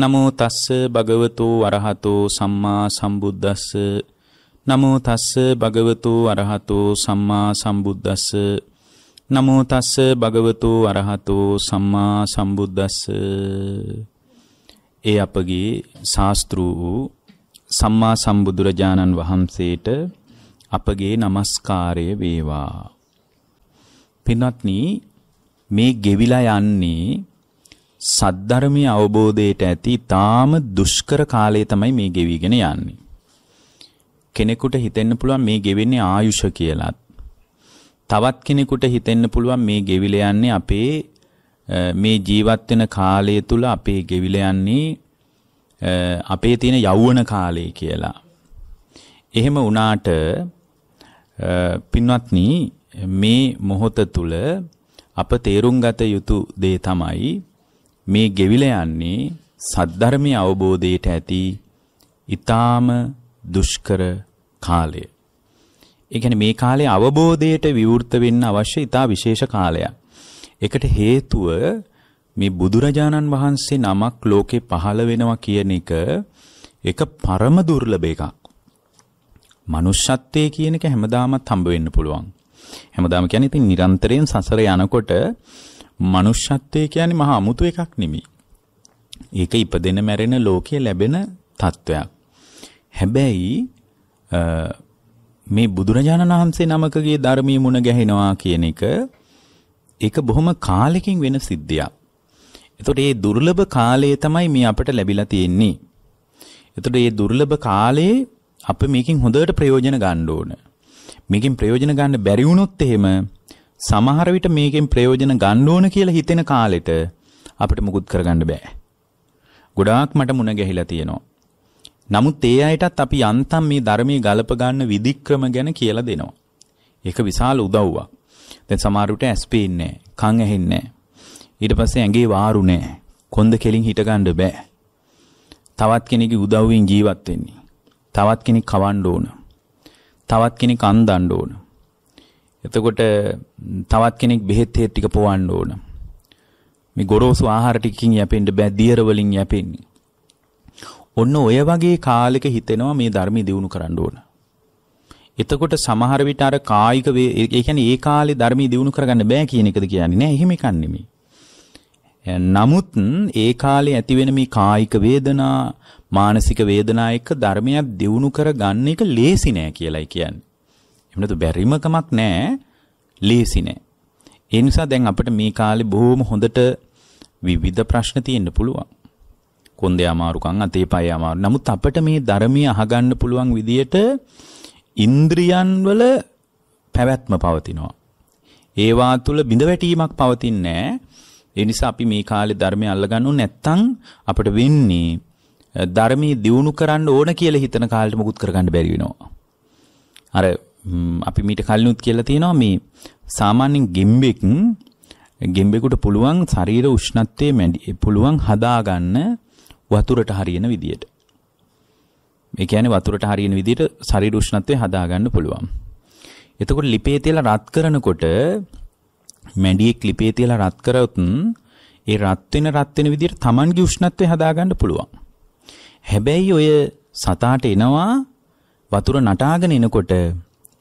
නමෝ තස්ස භගවතෝ අරහතෝ සම්මා සම්බුද්දස්ස නමෝ තස්ස භගවතෝ අරහතෝ සම්මා සම්බුද්දස්ස නමෝ තස්ස භගවතෝ අරහතෝ සම්මා සම්බුද්දස්ස ඒ අපගේ ශාස්ත්‍රු වූ සම්මා සම්බුදුරජාණන් වහන්සේට අපගේ নমස්කාරය වේවා. පින්වත්නි මේ ගෙවිලා යන්නේ සද්ධර්මයේ අවබෝධයට ඇති තාම දුෂ්කර කාලය තමයි මේ ගෙවිගෙන යන්නේ. කෙනෙකුට හිතෙන්න පුළුවන් මේ ගෙවෙන්නේ ආයුෂ කියලාත්. තවත් කෙනෙකුට හිතෙන්න පුළුවන් මේ ගෙවිල යන්නේ අපේ මේ ජීවත් වෙන කාලය තුල අපේ ගෙවිල යන්නේ අපේ තියෙන යෞවන කාලය කියලා. එහෙම වුණාට පින්වත්නි මේ මොහොත තුල අප තේරුම් ගත යුතු දේ තමයි මේ ගෙවිල යන්නේ සද්ධර්මයේ අවබෝධයට ඇති ඊ타ම දුෂ්කර කාලය. ඒ කියන්නේ මේ කාලේ අවබෝධයට විවෘත වෙන්න අවශ්‍ය ඊටා විශේෂ කාලයක්. ඒකට හේතුව මේ බුදුරජාණන් වහන්සේ නමක් ලෝකේ පහළ වෙනවා කියන එක ඒක පරම දුර්ලභ එකක්. මනුෂ්‍යත්වයේ කියන එක හැමදාමත් හම්බ වෙන්න පුළුවන්. හැමදාම කියන්නේ ඉතින් නිරන්තරයෙන් සසර යනකොට මනුෂ්‍යත්වය කියන්නේ මහා අමුතු එකක් නෙමෙයි. ඒක ඉපදෙන මැරෙන ලෝකයේ ලැබෙන තත්වයක්. හැබැයි මේ බුදුරජාණන් වහන්සේ නමකගේ ධර්මයේ මුණ ගැහෙනවා කියන එක ඒක බොහොම කාලෙකින් වෙන සිද්ධියක්. එතකොට මේ දුර්ලභ කාලය තමයි මේ අපට ලැබිලා තියෙන්නේ. එතකොට මේ දුර්ලභ කාලේ අපි මේකෙන් හොඳට ප්‍රයෝජන ගන්න ඕන. මේකෙන් ප්‍රයෝජන ගන්න බැරි වුණොත් එහෙම සමහර විට මේකෙන් ප්‍රයෝජන ගන්න ඕන කියලා හිතෙන කාලෙට අපිට මුකුත් කරගන්න බෑ. ගොඩාක් මට මුණ ගැහිලා තියෙනවා. නමුත් ඒ අයටත් අපි යන්තම් මේ ධර්මයේ ගලප ගන්න විධික්‍රම ගැන කියලා දෙනවා. ඒක විශාල උදව්වක්. දැන් සමහරුට ඇස් පේන්නේ නැහැ, කන් ඇහෙන්නේ නැහැ. ඊට පස්සේ ඇඟේ වාරු නැහැ. කොන්ද කෙලින් හිටගන්න බෑ. තවත් කෙනෙකුගේ උදව්වෙන් ජීවත් වෙන්නේ. තවත් කෙනෙක් කවන්න ඕන. තවත් කෙනෙක් අන්දන්න ඕන. එතකොට තවත් කෙනෙක් බෙහෙත් හේත් ටික පොවන්න ඕන. මේ ගොරෝසු ආහාර ටිකකින් යැපෙන්න බෑ දියර වලින් යැපෙන්නේ. ඔන්න ඔය වගේ කාලෙක හිතෙනවා මේ ධර්මයේ දිනු කරන්න ඕන. එතකොට සමහර විට අර කායික ඒ කියන්නේ ඒ කාලේ ධර්මයේ දිනු කරගන්න බෑ කියන එකද කියන්නේ නෑ එහෙම එකක් නෙමෙයි. නමුත් ඒ කාලේ ඇති වෙන මේ කායික වේදනා, මානසික වේදනා එක්ක ධර්මයක් දිනු කරගන්න එක ලේසි නෑ කියලායි කියන්නේ. එහෙම නැතු බැරිමකමක් නැහැ ලේසි නැහැ. ඒ නිසා දැන් අපිට මේ කාලේ බොහොම හොඳට විවිධ ප්‍රශ්න තියෙන්න පුළුවන්. කොන්දේ අමාරුකම් අතේ පය අමාරු. නමුත් අපිට මේ ධර්මයේ අහගන්න පුළුවන් විදියට ඉන්ද්‍රියන් වල පැවැත්ම පවතිනවා. ඒවා තුල බිඳවැටීමක් පවතින්නේ නැහැ. ඒ නිසා අපි මේ කාලේ ධර්මය අල්ලගන්නු නැත්තම් අපිට වෙන්නේ ධර්මයේ දියුණු කරන්න ඕන කියලා හිතන කාලෙට මුකුත් කරගන්න බැරි වෙනවා. අර අපි මීට කලිනුත් කියලා තියෙනවා මේ සාමාන්‍යයෙන් ගෙම්බෙක් ගෙම්බෙකුට පුළුවන් ශරීර උෂ්ණත්වයේ මැඩි පුළුවන් හදාගන්න වතුරට හරියන විදියට. මේ කියන්නේ වතුරට හරියන විදියට ශරීර උෂ්ණත්වය හදාගන්න පුළුවන්. එතකොට ලිපේ තියලා රත් කරනකොට මැඩියෙක් ලිපේ තියලා රත් කරොත් ඒ රත් වෙන රත් වෙන විදියට Tamanගේ උෂ්ණත්වය හදාගන්න පුළුවන්. හැබැයි ඔය සතාට එනවා වතුර නටාගෙන එනකොට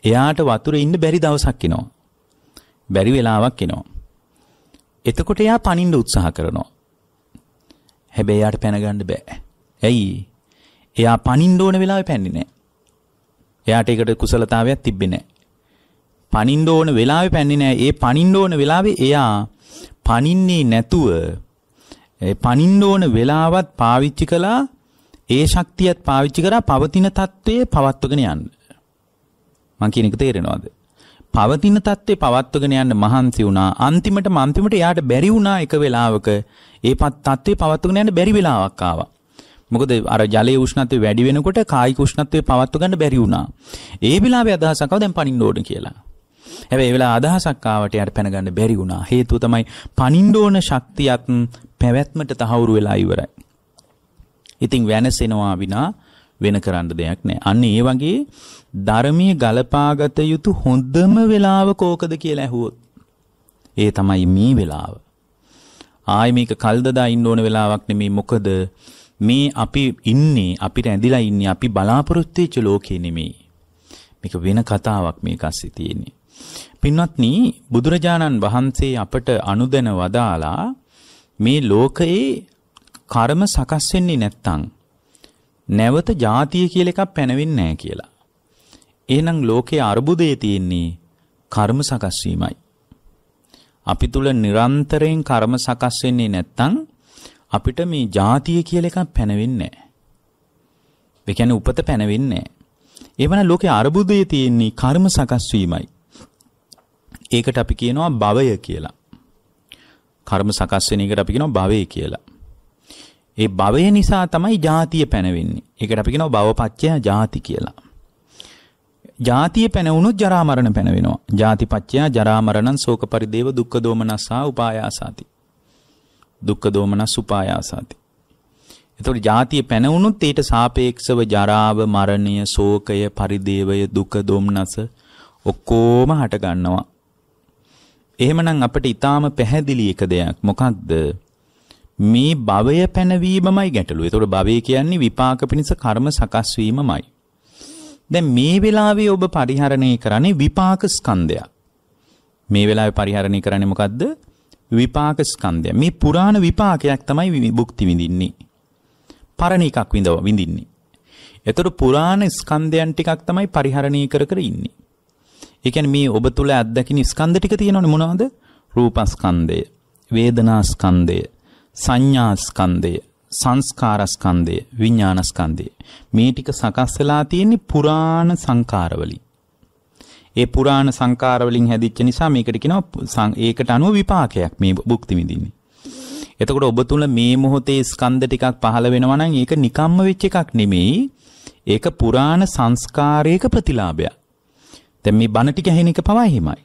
එයාට වතුරේ ඉන්න බැරි දවසක් එනවා. බැරි වෙලාවක් එනවා. එතකොට එයා පනින්න උත්සාහ කරනවා. හැබැයි එයාට පැනගන්න බෑ. ඇයි? එයා පනින්න ඕන වෙලාවේ පැන්නේ නෑ. එයාට ඒකට කුසලතාවයක් තිබ්බේ නෑ. පනින්න ඕන වෙලාවේ පැන්නේ නෑ. ඒ පනින්න ඕන වෙලාවේ එයා පනින්නේ නැතුව පනින්න ඕන වෙලාවත් පාවිච්චි කළා. ඒ ශක්තියත් පාවිච්චි කරලා පවතින తත්වයේ පවත්වගෙන යන්න. මං කියන එක තේරෙනවද? පවතින தත්ත්වේ පවත්වගෙන යන්න මහන්සි වුණා. අන්තිමට අන්තිමට එයාට බැරි වුණා එක වෙලාවක ඒපත් தත්ත්වේ පවත්වගෙන යන්න බැරි වෙලාවක් ආවා. මොකද අර ජලයේ උෂ්ණත්වය වැඩි වෙනකොට කායික උෂ්ණත්වය පවත්ව ගන්න බැරි වුණා. ඒ වෙලාවේ අදහසක් ආව දැන් පනින්න ඕන කියලා. හැබැයි ඒ වෙලාව අදහසක් ආවට යාට පැන ගන්න බැරි වුණා. හේතුව තමයි පනින්න ඕන ශක්තියත් පැවැත්මට තහවුරු වෙලා ඉවරයි. ඉතින් වෙනසෙනවා විනා වෙන කරන්න දෙයක් නැහැ. අන්න ඒ වගේ ධර්මයේ ගලපාගත යුතු හොඳම වෙලාව කෝකද කියලා ඇහුවොත් ඒ තමයි මේ වෙලාව. ආයි මේක කල්දදා ඉන්න ඕන වෙලාවක් නෙමේ මොකද මේ අපි ඉන්නේ අපිට ඇඳිලා ඉන්නේ අපි බලාපොරොත්තු වෙච්ච ලෝකේ නෙමේ. මේක වෙන කතාවක් මේක ASCII තියෙන්නේ. පින්වත්නි බුදුරජාණන් වහන්සේ අපට අනුදැන වදාලා මේ ලෝකයේ කර්ම සකස් වෙන්නේ නැත්තම් නැවත ජාතිය කියලා එකක් පැනවෙන්නේ නැහැ කියලා. එහෙනම් ලෝකයේ අර්බුදයේ තියෙන්නේ කර්ම සකස් වීමයි. අපි තුල නිරන්තරයෙන් කර්ම සකස් වෙන්නේ නැත්නම් අපිට මේ ජාතිය කියලා එකක් පැනවෙන්නේ නැහැ. ඒ කියන්නේ උපත පැනවෙන්නේ නැහැ. එවන ලෝකයේ අර්බුදයේ තියෙන්නේ කර්ම සකස් වීමයි. ඒකට අපි කියනවා භවය කියලා. කර්ම සකස් වෙන එකට අපි කියනවා භවය කියලා. ඒ භවය නිසා තමයි ජාතිය පැනවෙන්නේ. ඒකට අපි කියනවා භවපච්චය ජාති කියලා. ජාතිය පැනවුණොත් ජරා මරණ පැනවෙනවා. ජාතිපච්චයා ජරා මරණං ශෝක පරිදේව දුක්ඛ දෝමනස්සා උපායාසාති. දුක්ඛ දෝමනස් උපායාසාති. එතකොට ජාතිය පැනවුණොත් ඊට සාපේක්ෂව ජරාව, මරණය, ශෝකය, පරිදේවය, දුක, දෝමනස ඔක්කොම හට ගන්නවා. එහෙමනම් අපිට ඊටාම පැහැදිලි එක දෙයක් මොකක්ද? මේ භවය පැනවීමමයි ගැටලුව. ඒතකොට භවය කියන්නේ විපාක පිණිස කර්ම සකස් වීමමයි. දැන් මේ වෙලාවේ ඔබ පරිහරණය කරන්නේ විපාක ස්කන්ධයක්. මේ වෙලාවේ පරිහරණය කරන්නේ මොකද්ද? විපාක ස්කන්ධය. මේ පුරාණ විපාකයක් තමයි භුක්ති විඳින්නේ. පරණ එකක් විඳව විඳින්නේ. එතකොට පුරාණ ස්කන්ධයන් ටිකක් තමයි පරිහරණය කර කර ඉන්නේ. ඒ කියන්නේ මේ ඔබ තුල අත්දකින ස්කන්ධ ටික තියෙනවනේ මොනවද? රූපස්කන්ධය, වේදනාස්කන්ධය, සංඥාස්කන්ධය, සංස්කාරස්කන්ධය විඥානස්කන්ධය මේ ටික සකස් වෙලා තියෙන්නේ පුරාණ සංකාරවලින් ඒ පුරාණ සංකාරවලින් හැදිච්ච නිසා මේකට කියනවා ඒකට අනුව විපාකයක් මේ භුක්ති විඳින්නේ එතකොට ඔබ තුල මේ මොහොතේ ස්කන්ධ ටිකක් පහළ වෙනවා නම් ඒක නිකම්ම වෙච්ච එකක් නෙමෙයි ඒක පුරාණ සංස්කාරයක ප්‍රතිලාභයක් දැන් මේ බණ ටික ඇහෙන එක පවා එහෙමයි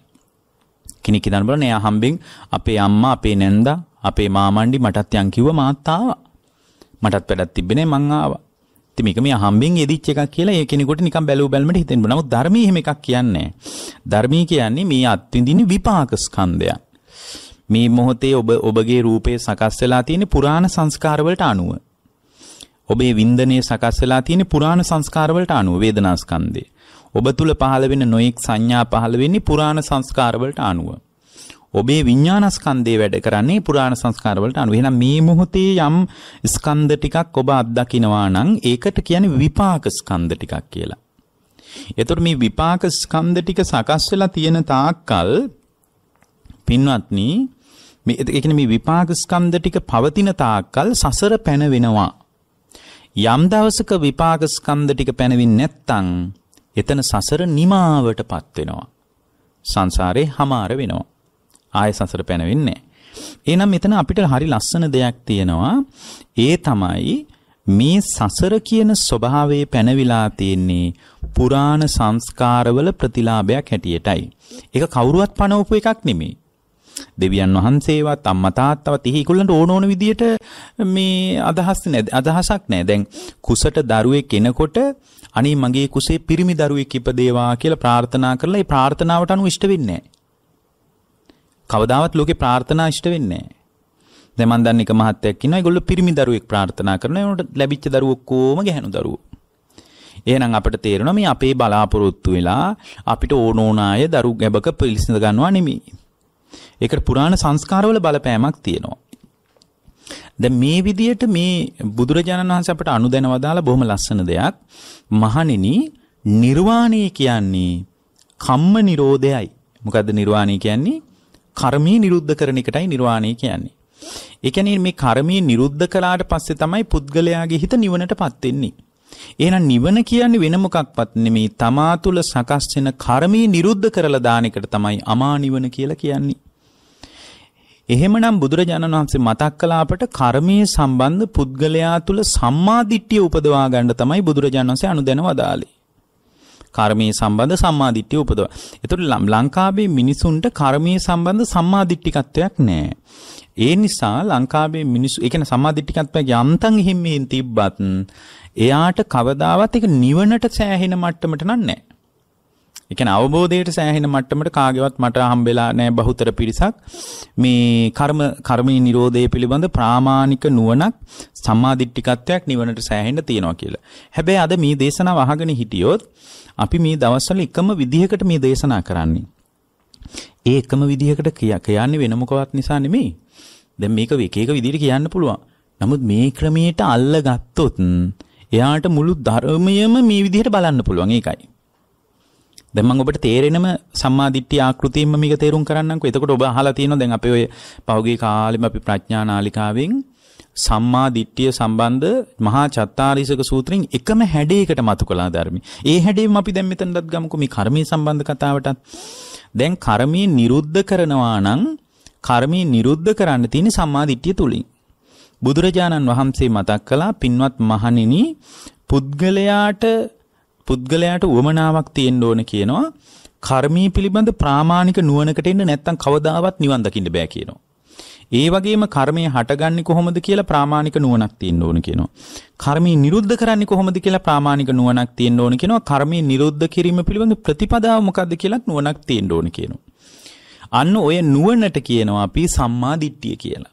කෙනෙක් ඉදන් බලන එයා හම්බෙන් අපේ අම්මා අපේ නැන්දා අපේ මාමණ්ඩි මටත් යන් කිව්ව මාත් ආවා මටත් වැඩක් තිබෙන්නේ මං ආවා. ඉතින් මේක මේ හම්බෙන් එදිච්ච එකක් කියලා ඒ කෙනෙකුට නිකන් බැලුව බැලමට හිතෙන්න බෑ. නමුත් ධර්මයේ එහෙම එකක් කියන්නේ. ධර්මී කියන්නේ මේ අත්විඳින විපාක ස්කන්ධය. මේ මොහොතේ ඔබ ඔබගේ රූපේ සකස් වෙලා තියෙන පුරාණ සංස්කාරවලට අනුව. ඔබේ වින්දනයේ සකස් වෙලා තියෙන පුරාණ සංස්කාරවලට අනුව වේදනා ස්කන්ධය. ඔබ තුල පහළ වෙන නොයෙක් සංඥා පහළ වෙන්නේ පුරාණ සංස්කාරවලට අනුව. ඔබේ විඤ්ඤාණස්කන්ධේ වැඩ කරන්නේ පුරාණ සංස්කාර වලට අනුව. එහෙනම් මේ මොහොතේ යම් ස්කන්ධ ටිකක් ඔබ අත්දකිනවා නම් ඒකට කියන්නේ විපාක ස්කන්ධ ටිකක් කියලා. එතකොට මේ විපාක ස්කන්ධ ටික සකස් වෙලා තියෙන තාක්කල් පින්වත්නි මේ ඒ කියන්නේ මේ විපාක ස්කන්ධ ටික පවතින තාක්කල් සසර පැන වෙනවා. යම් දවසක විපාක ස්කන්ධ ටික පැනවෙන්නේ නැත්නම් එතන සසර නිමාවටපත් වෙනවා. සංසාරේ හමාර වෙනවා. ආය සසර පැනවෙන්නේ එහෙනම් මෙතන අපිට හරි ලස්සන දෙයක් තියෙනවා. ඒ තමයි මේ සසර කියන ස්වභාවයේ පැනවිලා තියෙන්නේ පුරාණ සංස්කාරවල ප්‍රතිලාභයක් හැටියටයි. ඒක කවුරුවත් පනවපු එකක් නෙමෙයි. දෙවියන් වහන්සේවත් අම්මා තාත්තවත් ඉහි ඒගොල්ලන්ට ඕන ඕන විදියට මේ අදහස් නැද අදහසක් නැහැ. දැන් කුසට දරුවෙක් එනකොට අනේ මගේ කුසේ පිරිමි දරුවෙක් ඉපදේවා කියලා ප්‍රාර්ථනා කරලා ඒ ප්‍රාර්ථනාවට අනුව ඉෂ්ට වෙන්නේ නැහැ. කවදාවත් ලෝකේ ප්‍රාර්ථනා ඉෂ්ට වෙන්නේ නැහැ. දැන් මම දන්න එක මහත්තයෙක් ඉන්නවා. ඒගොල්ලෝ පිරිමි දරුවෙක් ප්‍රාර්ථනා කරනවා. ඒනොට ලැබිච්ච දරුවෝ කොහොම ගැහණු දරුවෝ. එහෙනම් අපිට තේරෙනවා මේ අපේ බලාපොරොත්තු වෙලා අපිට ඕන ඕන අය දරු ගැබක පිළිසිඳ ගන්නවා නෙමෙයි. ඒකට පුරාණ සංස්කාරවල බලපෑමක් තියෙනවා. දැන් මේ විදියට මේ බුදුරජාණන් වහන්සේ අපට අනුදැනව දාලා බොහොම ලස්සන දෙයක් මහණෙනි නිර්වාණය කියන්නේ කම්ම නිරෝධයයි. මොකද්ද නිර්වාණය කියන්නේ? කර්මී නිරුද්ධ කරන එකටයි නිර්වාණය කියන්නේ. ඒ කියන්නේ මේ කර්මී නිරුද්ධ කළාට පස්සේ තමයි පුද්ගලයාගේ හිත නිවනටපත් වෙන්නේ. එහෙනම් නිවන කියන්නේ වෙන මොකක්වත් නෙමෙයි තමා තුළ සකස් වෙන කර්මී නිරුද්ධ කරලා දාන එකට තමයි අමා නිවන කියලා කියන්නේ. එහෙමනම් බුදුරජාණන් වහන්සේ මතක් කළ අපට කර්මයේ සම්බන්ධ පුද්ගලයා තුළ සම්මා දිට්ඨිය උපදවා ගන්න තමයි බුදුරජාණන් වහන්සේ අනුදැන වදාළේ. කර්මයේ සම්බන්ධ සම්මාදිට්ඨිය උපදවන. ඒතකොට ලංකාවේ මිනිසුන්ට කර්මයේ සම්බන්ධ සම්මාදිට්ඨිකත්වයක් නැහැ. ඒ නිසා ලංකාවේ මිනිස්සු ඒ කියන්නේ සම්මාදිට්ඨිකත්වයක් යම්තම් එහෙම මෙහෙන් තිබ්බත් එයාට කවදාවත් ඒක නිවනට සෑහෙන මට්ටමට නෑ. ඒ කියන්නේ අවබෝධයට සෑහෙන මට්ටමට කාගේවත් මට හම්බෙලා නැහැ බහුතර පිරිසක් මේ කර්ම කර්මයේ Nirodhe පිළිබඳ ප්‍රාමාණික නුවණක් සම්මාදිට්ඨිකත්වයක් නිවනට සෑහෙන්න තියෙනවා කියලා. හැබැයි අද මේ දේශනාව අහගෙන හිටියොත් අපි මේ දවස්වල එකම විදිහකට මේ දේශනා කරන්නේ. ඒ එකම විදිහකට කියන්නේ වෙන මොකවත් නිසා නෙමෙයි. දැන් මේක එක එක විදිහට කියන්න පුළුවන්. නමුත් මේ ක්‍රමයට අල්ලගත්තොත් එයාට මුළු ධර්මයම මේ විදිහට බලන්න පුළුවන් ඒකයි. දැන් මම ඔබට තේරෙනම සම්මාදිට්ඨිය ආකෘතියෙන්ම මේක තේරුම් කරන්නම්කෝ. එතකොට ඔබ අහලා තියෙනවා දැන් අපි ඔය පහුගිය කාලෙම අපි ප්‍රඥානාලිකාවෙන් සම්මා දිට්ඨිය සම්බන්ධ මහා චත්තාරීසක සූත්‍රයෙන් එකම හැඩයකට මතු කළා ධර්මයි. ඒ හැඩයම අපි දැන් මෙතනටත් ගමුකෝ මේ කර්මයේ සම්බන්ධ කතාවටත්. දැන් කර්මයේ නිරුද්ධ කරනවා නම් කර්මයේ නිරුද්ධ කරන්න තියෙන සම්මා දිට්ඨිය තුලින්. බුදුරජාණන් වහන්සේ මතක් කළා පින්වත් මහණෙනි පුද්ගලයාට පුද්ගලයාට උවමනාවක් තියෙන්න ඕන කියනවා කර්මී පිළිබඳ ප්‍රාමාණික නුවණකට එන්න නැත්නම් කවදාවත් නිවන් දකින්න බෑ කියනවා. ඒ වගේම කර්මය හටගන්නේ කොහොමද කියලා ප්‍රාමාණික නුවණක් තියෙන්න ඕන කියනවා. කර්මය නිරුද්ධ කරන්නේ කොහොමද කියලා ප්‍රාමාණික නුවණක් තියෙන්න ඕන කියනවා. කර්මය නිරුද්ධ කිරීම පිළිබඳ ප්‍රතිපදාව මොකක්ද කියලාත් නුවණක් තියෙන්න ඕන කියනවා. අන්න ඔය නුවණට කියනවා අපි සම්මා දිට්ඨිය කියලා.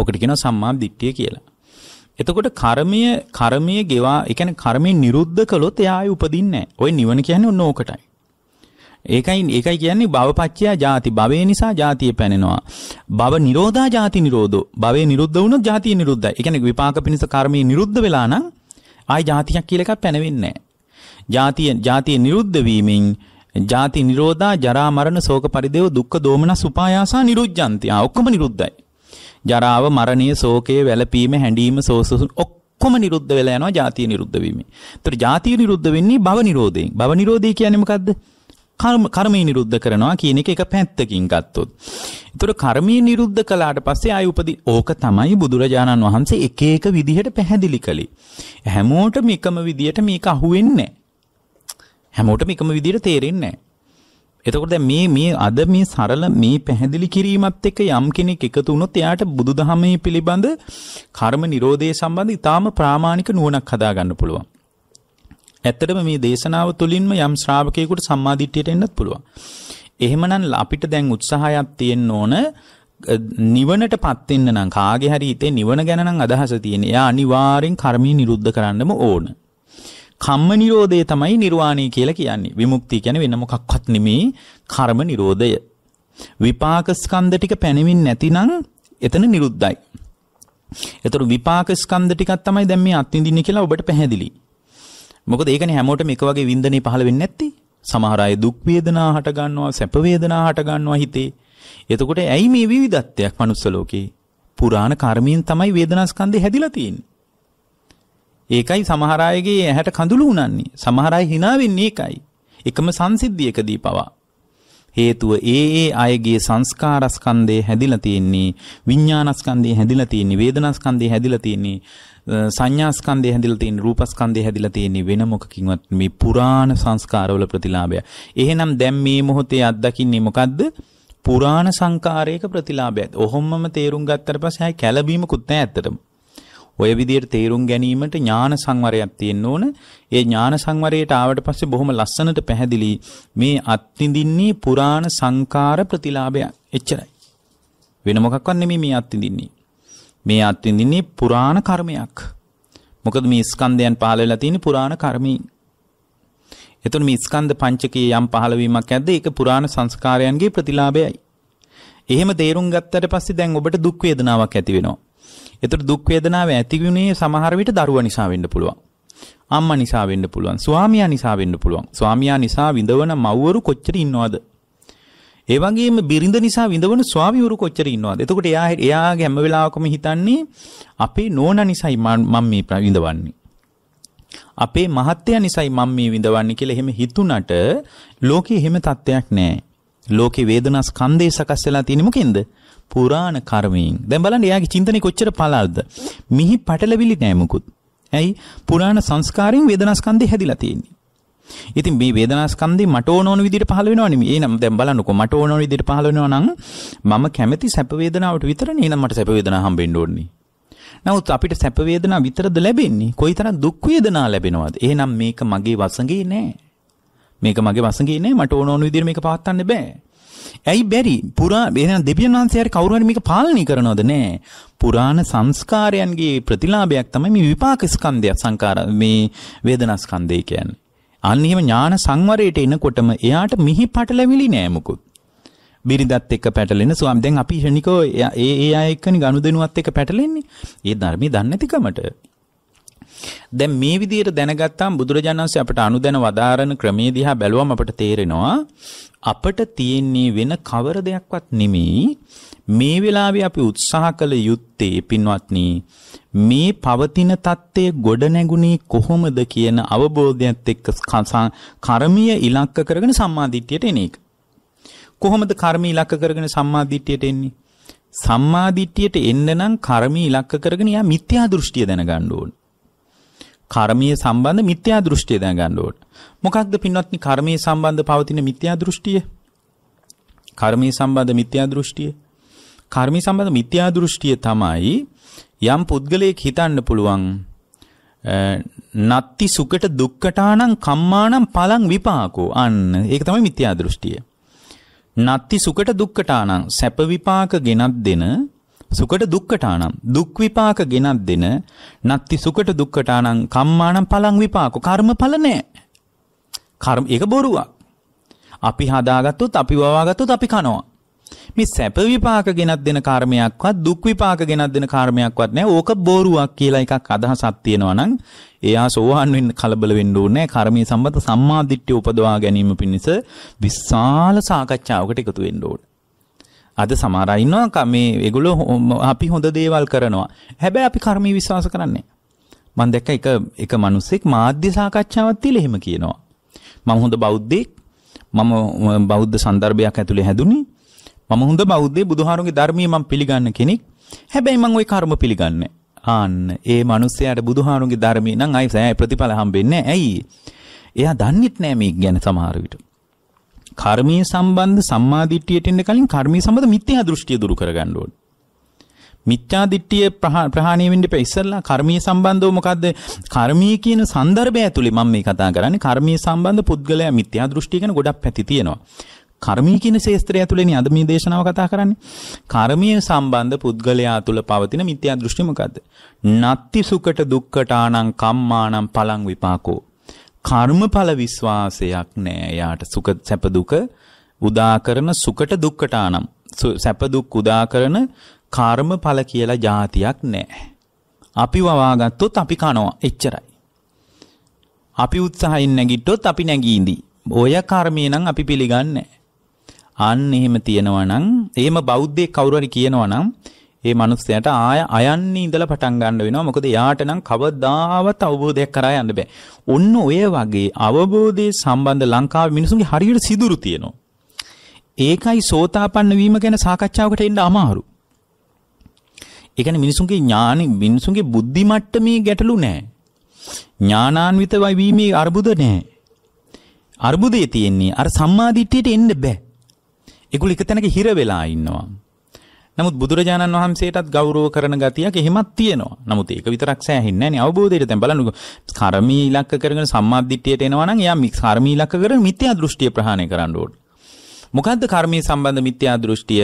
ඔකට කියනවා සම්මා දිට්ඨිය කියලා. එතකොට කර්මය කර්මය ගෙවා ඒ කියන්නේ කර්මය නිරුද්ධ කළොත් එයා ආයි උපදින්නේ නැහැ. ওই නිවන කියන්නේ ඔන්න ඕකටයි. ඒකයි ඒකයි කියන්නේ භවපච්චය ಜಾති භවේ නිසා ಜಾතිය පැනෙනවා. භව නිරෝධා ಜಾති නිරෝධෝ. භවේ නිරුද්ධ වුණොත් ಜಾතිය නිරුද්ධයි. ඒ කියන්නේ විපාක පිණිස කර්මයේ නිරුද්ධ වෙලා නම් ආයි ಜಾතියක් කියලා එකක් පැනවෙන්නේ නැහැ. ಜಾතිය ಜಾතිය නිරුද්ධ වීමෙන් ಜಾති නිරෝධා ජරා මරණ ශෝක පරිදේව දුක්ඛ දෝමනස් උපායාසා නිරුද්ධන්ති. ආ ඔක්කොම නිරුද්ධයි. ජරාව මරණය ශෝකය වැළපීම හැඬීම සෝසසුන් ඔක්කොම නිරුද්ධ වෙලා යනවා ಜಾතිය නිරුද්ධ වීමෙන්. ඒතර ಜಾතිය නිරුද්ධ වෙන්නේ භව නිරෝධයෙන්. භව නිරෝධය කියන්නේ මොකද්ද? කර්මය නිරුද්ධ කරනවා කියන එක එක පැත්තකින් ගත්තොත්. එතකොට කර්මය නිරුද්ධ කළාට පස්සේ ආයි උපදි ඕක තමයි බුදුරජාණන් වහන්සේ එක එක විදිහට පැහැදිලි කළේ. හැමෝටම එකම විදිහට මේක අහුවෙන්නේ නැහැ. හැමෝටම එකම විදිහට තේරෙන්නේ නැහැ. එතකොට දැන් මේ මේ අද මේ සරල මේ පැහැදිලි කිරීමත් එක්ක යම් කෙනෙක් එකතු වුණොත් එයාට බුදුදහමේ පිළිබඳ කර්ම නිරෝධය සම්බන්ධ ඉතාම ප්‍රාමාණික නුවණක් හදා ගන්න පුළුවන්. ඇත්තටම මේ දේශනාව තුළින්ම යම් ශ්‍රාවකයෙකුට සම්මාදිට්ඨියට එන්නත් පුළුවන්. එහෙමනම් අපිට දැන් උත්සාහයක් තියෙන්න ඕන නිවනටපත් වෙන්න නම් කාගේ හරි හිතේ නිවන ගැන නම් අදහස තියෙන. එයා අනිවාර්යෙන් කර්මී නිරුද්ධ කරන්නම ඕන. කම්ම නිරෝධය තමයි නිර්වාණය කියලා කියන්නේ. විමුක්තිය කියන්නේ වෙන මොකක්වත් නෙමේ කර්ම නිරෝධය. විපාක ස්කන්ධ ටික පැනවෙන්නේ නැතිනම් එතන නිරුද්ධයි. ඒතර විපාක ස්කන්ධ ටිකක් තමයි දැන් මේ අත්විඳින්නේ කියලා ඔබට පැහැදිලියි. මොකද ඒකනේ හැමෝටම එක වගේ වින්දනේ පහළ වෙන්නේ නැත්තේ. සමහර අය දුක් වේදනා හට ගන්නවා, සැප වේදනා හට ගන්නවා හිතේ. එතකොට ඇයි මේ විවිධත්වයක් manuss ලෝකේ? පුරාණ කර්මයෙන් තමයි වේදනා ස්කන්ධය හැදිලා තියෙන්නේ. ඒකයි සමහර අයගේ ඇහැට කඳුළු උනන්නේ. සමහර අය hina වෙන්නේ ඒකයි. එකම සංසිද්ධියකදී පවා. හේතුව ඒ ඒ අයගේ සංස්කාරස්කන්ධය හැදිලා තියෙන්නේ, විඥානස්කන්ධය හැදිලා තියෙන්නේ, වේදනාස්කන්ධය හැදිලා තියෙන්නේ සංඥාස්කන්ධය හැදිලා තියෙන රූපස්කන්ධය හැදිලා තියෙන්නේ වෙන මොකකින්වත් මේ පුරාණ සංස්කාරවල ප්‍රතිලාභය. එහෙනම් දැන් මේ මොහොතේ අත්දකින්නේ මොකද්ද? පුරාණ සංකාරයක ප්‍රතිලාභයත්. ඔහොමම තේරුම් ගත්තට පස්සේ ආයි කැළඹීමකුත් නැහැ ඇත්තටම. ඔය විදිහට තේරුම් ගැනීමට ඥාන සංවරයක් තියෙන්න ඕන. ඒ ඥාන සංවරයට ආවට පස්සේ බොහොම ලස්සනට පැහැදිලි මේ අත්විඳින්නේ පුරාණ සංකාර ප්‍රතිලාභය. එච්චරයි. වෙන මොකක්වත් නෙමෙයි මේ අත්විඳින්නේ. මේ අත්විඳින්නේ පුරාණ කර්මයක්. මොකද මේ ස්කන්ධයන් පහළ වෙලා තියෙන්නේ පුරාණ කර්මී. එතකොට මේ ස්කන්ධ පංචකයේ යම් පහළවීමක් ඇද්ද ඒක පුරාණ සංස්කාරයන්ගේ ප්‍රතිලාභයයි. එහෙම තේරුම් ගත්තට පස්සේ දැන් ඔබට දුක් වේදනාවක් ඇති වෙනවා. එතකොට දුක් වේදනාව ඇති වුණේ සමහර විට දරුවා නිසා වෙන්න පුළුවන්. අම්මා නිසා වෙන්න පුළුවන්. ස්වාමියා නිසා වෙන්න පුළුවන්. ස්වාමියා නිසා විඳවන මව්වරු කොච්චර ඉන්නවද? ඒ වගේම බිරිඳ නිසා විඳවන ස්වාමිවරු කොච්චර ඉන්නවද? එතකොට එයා එයාගේ හැම වෙලාවකම හිතන්නේ අපේ නෝනා නිසායි මම මේ විඳවන්නේ. අපේ මහත්තයා නිසායි මම මේ විඳවන්නේ කියලා එහෙම හිතුණට ලෝකේ එහෙම තත්ත්වයක් නැහැ. ලෝකේ වේදනා ස්කන්ධය සකස් වෙලා තියෙන්නේ මොකෙන්ද? පුරාණ කර්මයෙන්. දැන් බලන්න එයාගේ චින්තනේ කොච්චර පළල්ද? මිහි පටලවිලි නැහැ මොකුත්. ඇයි? පුරාණ සංස්කාරයෙන් වේදනා ස්කන්ධය හැදිලා තියෙන්නේ. ඉතින් මේ වේදනාස්කන්ධේ මට ඕන ඕන විදිහට පහළ වෙනවා නෙමෙයි. එහෙනම් දැන් බලන්නකෝ මට ඕන ඕන විදිහට පහළ වෙනවා නම් මම කැමති සැප වේදනාවට විතරනේ එහෙනම් මට සැප වේදනාව හම්බෙන්න ඕනේ. නමුත් අපිට සැප වේදනා විතරද ලැබෙන්නේ? කොයිතරම් දුක් වේදනා ලැබෙනවද? එහෙනම් මේක මගේ වසඟේ නෑ. මේක මගේ වසඟේ නෑ. මට ඕන ඕන විදිහට මේක පවත්වන්න බෑ. ඇයි බැරි? පුරා එහෙනම් දෙවියන් වහන්සේ හරි කවුරු හරි මේක පාලනය කරනවද නෑ. පුරාණ සංස්කාරයන්ගේ ප්‍රතිලාභයක් තමයි මේ විපාක ස්කන්ධය සංකාර මේ වේදනා ස්කන්ධය කියන්නේ. අන්න එහෙම ඥාන සංවරයට එනකොටම එයාට මිහි පටලැවිලි නෑ මුකුත්. බිරිඳත් එක්ක පැටලෙන ස්වාමී දැන් අපි ශනිකෝ ඒ ඒ අය එක්කනේ ගනුදෙනුවත් එක්ක පැටලෙන්නේ. ඒ ධර්මයේ දන්නේ නැතිකමට. දැන් මේ විදිහට දැනගත්තාම බුදුරජාණන් වහන්සේ අපට අනුදැන වදාරන ක්‍රමයේ දිහා බැලුවම අපට තේරෙනවා අපට තියෙන්නේ වෙන කවර දෙයක්වත් නෙමෙයි මේ වෙලාවේ අපි උත්සාහ කළ යුත්තේ පින්වත්නි මේ පවතින தත්ත්වය ගොඩ නැගුණේ කොහොමද කියන අවබෝධයත් එක්ක කර්මීය ඉලක්ක කරගෙන සම්මාදිට්ඨියට එන එක. කොහොමද කර්ම ඉලක්ක කරගෙන සම්මාදිට්ඨියට එන්නේ? සම්මාදිට්ඨියට එන්න නම් කර්ම ඉලක්ක කරගෙන යා මිත්‍යා දෘෂ්ටිය දැනගන්න ඕන. කර්මීය සම්බන්ධ මිත්‍යා දෘෂ්ටිය දැනගන්න ඕන. මොකක්ද පින්වත්නි කර්මීය සම්බන්ධ පවතින මිත්‍යා දෘෂ්ටිය? කර්මීය සම්බන්ධ මිත්‍යා දෘෂ්ටිය. කර්මී සම්බන්ධ මිත්‍යා දෘෂ්ටිය තමයි යම් පුද්ගලයෙක් හිතන්න පුළුවන් නත්ති සුකට දුක්කටානම් කම්මානම් පලං විපාකෝ අන්න ඒක තමයි මිත්‍යා දෘෂ්ටිය. නත්ති සුකට දුක්කටානම් සැප විපාක ගෙනත් දෙන සුකට දුක්කටානම් දුක් විපාක ගෙනත් දෙන නත්ති සුකට දුක්කටානම් කම්මානම් පලං විපාකෝ කර්මඵල නෑ. කර්ම ඒක බොරුවක්. අපි හදාගත්තොත් අපි වවාගත්තොත් අපි කනවා. මේ සැප විපාක ගෙනත් දෙන කර්මයක්වත් දුක් විපාක ගෙනත් දෙන කර්මයක්වත් නැහැ. ඕක බොරුවක් කියලා එකක් අදහසක් තියෙනවා නම් එයා සෝහන් වෙන්න කලබල වෙන්න ඕනේ. කර්මයේ සම්බන්ධ සම්මාදිට්ඨිය උපදවා ගැනීම පිණිස විශාල සාකච්ඡාවකට එකතු වෙන්න ඕනේ. අද සමහර අය ඉන්නවා මේ ඒගොල්ලෝ අපි හොඳ දේවල් කරනවා. හැබැයි අපි කර්මී විශ්වාස කරන්නේ. මම දැක්ක එක එක මිනිස්සෙක් මාධ්‍ය සාකච්ඡාවක් තියලා එහෙම කියනවා. මම හොඳ බෞද්ධෙක්. මම බෞද්ධ සන්දර්භයක් ඇතුලේ හැදුනේ. මම හොඳ බෞද්ධයෙක් බුදුහාමුදුරන්ගේ ධර්මීය මම පිළිගන්න කෙනෙක්. හැබැයි මම ওই කර්ම පිළිගන්නේ. ආන්න ඒ මිනිස්යාට බුදුහාමුදුරන්ගේ ධර්මී නම් අයි සෑ ප්‍රතිඵල හම්බෙන්නේ ඇයි? එයා දන්නෙත් නෑ මේ ගැන සමහර විට. කර්මීය සම්බන්ධ සම්මාදිට්ඨියට එන්න කලින් කර්මීය සම්බන්ධ මිත්‍යා දෘෂ්ටිය දුරු කරගන්න ඕනේ. මිත්‍යා දිට්ඨිය ප්‍රහාණය වෙන්න ඉපෙ ඉස්සෙල්ලා කර්මීය සම්බන්ධව මොකද්ද කර්මීය කියන સંદર્ભය ඇතුලේ මම මේ කතා කරන්නේ කර්මීය සම්බන්ධ පුද්ගලයා මිත්‍යා දෘෂ්ටි ගැන ගොඩක් පැති තියෙනවා කර්මී කියන ශේත්‍රය ඇතුළේනේ අද මේ දේශනාව කතා කරන්නේ. කර්මීය සම්බන්ධ පුද්ගලයා තුළ පවතින මිත්‍යා දෘෂ්ටි මොකද්ද? නත්ති සුකට දුක්කටානම් කම්මානම් පලං විපාකෝ. කර්මඵල විශ්වාසයක් නෑ. එයාට සුඛ සැප දුක උදා කරන සුකට දුක්කටානම් සැප දුක් උදා කරන කර්මඵල කියලා જાතියක් නැහැ. අපි වවාගත්තොත් අපි කනවා එච්චරයි. අපි උත්සාහයෙන් නැගිට්ටොත් අපි නැගීඳි. ඔය කර්මය නම් අපි පිළිගන්නේ නැහැ. අන්න එහෙම තියෙනවා නම් එහෙම බෞද්ධයෙක් කවුරු හරි කියනවා නම් ඒ මනුස්සයාට ආය අයන්නේ ඉඳලා පටන් ගන්න වෙනවා. මොකද යාට නම් කවදාවත් අවබෝධයක් කරා යන්න බෑ. ඔන්න ඔය වගේ අවබෝධයේ සම්බන්ධ ලංකාවේ මිනිසුන්ගේ හරියට සිදුරු තියෙනවා. ඒකයි සෝතාපන්න වීම ගැන සාකච්ඡාවකට එන්න අමාරු. ඒ කියන්නේ මිනිසුන්ගේ ඥානෙ මිනිසුන්ගේ බුද්ධි මට්ටමේ ගැටලු නැහැ. ඥානාන්විත වීමේ අර්බුද නැහැ. අර්බුදයේ තියෙන්නේ අර සම්මාදිට්ඨියට එන්න බෑ. ඒගොල්ලෝ එක තැනක හිර වෙලා ඉන්නවා. නමුත් බුදුරජාණන් වහන්සේටත් ගෞරව කරන ගතියක් එහෙමත් තියෙනවා. නමුත් ඒක විතරක් සෑහෙන්නේ නැහැ නේ අවබෝධයට දැන් බලන්නකෝ. කර්මී ඉලක්ක කරගෙන සම්මාදිට්ඨියට එනවා නම් එයා කර්මී ඉලක්ක කරගෙන මිත්‍යා දෘෂ්ටිය ප්‍රහාණය කරන්න ඕනේ. මොකද්ද කර්මයේ සම්බන්ධ මිත්‍යා දෘෂ්ටිය?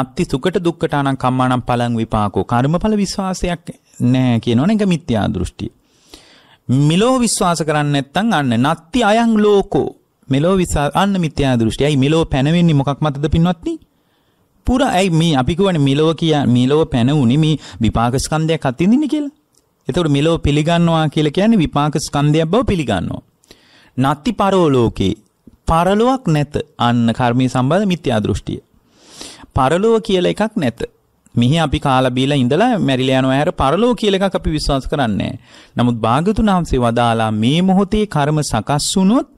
නත්ති සුකට දුක්කට අනං කම්මාණං පලං විපාකෝ. කර්මඵල විශ්වාසයක් නැහැ කියනවනේ ඒක මිත්‍යා දෘෂ්ටිය. මිලෝ විශ්වාස කරන්නේ නැත්නම් අන්න නත්ති අයං ලෝකෝ මෙලෝ විසා අන්න මිත්‍යා දෘෂ්ටියයි මෙලෝ පැනවෙන්නේ මොකක් මතද පින්වත්නි? පුර ඇයි මේ අපි කියවනේ මෙලෝ කිය මෙලෝ පැනුනේ මේ විපාක ස්කන්ධයක් අත්විඳින්නේ කියලා. එතකොට මෙලෝ පිළිගන්නවා කියලා කියන්නේ විපාක ස්කන්ධයක් බව පිළිගන්නවා. නත්ති පරෝලෝකේ පරලොවක් නැත. අන්න කර්මයේ සම්බන්ධ මිත්‍යා දෘෂ්ටිය. පරලොව කියලා එකක් නැත. මෙහි අපි කාලා බීලා ඉඳලා මැරිලා යනවා හැර පරලෝ කියලා එකක් අපි විශ්වාස කරන්නේ නැහැ. නමුත් භාගතුන් වහන්සේ වදාලා මේ මොහොතේ කර්ම සකස් වුණොත්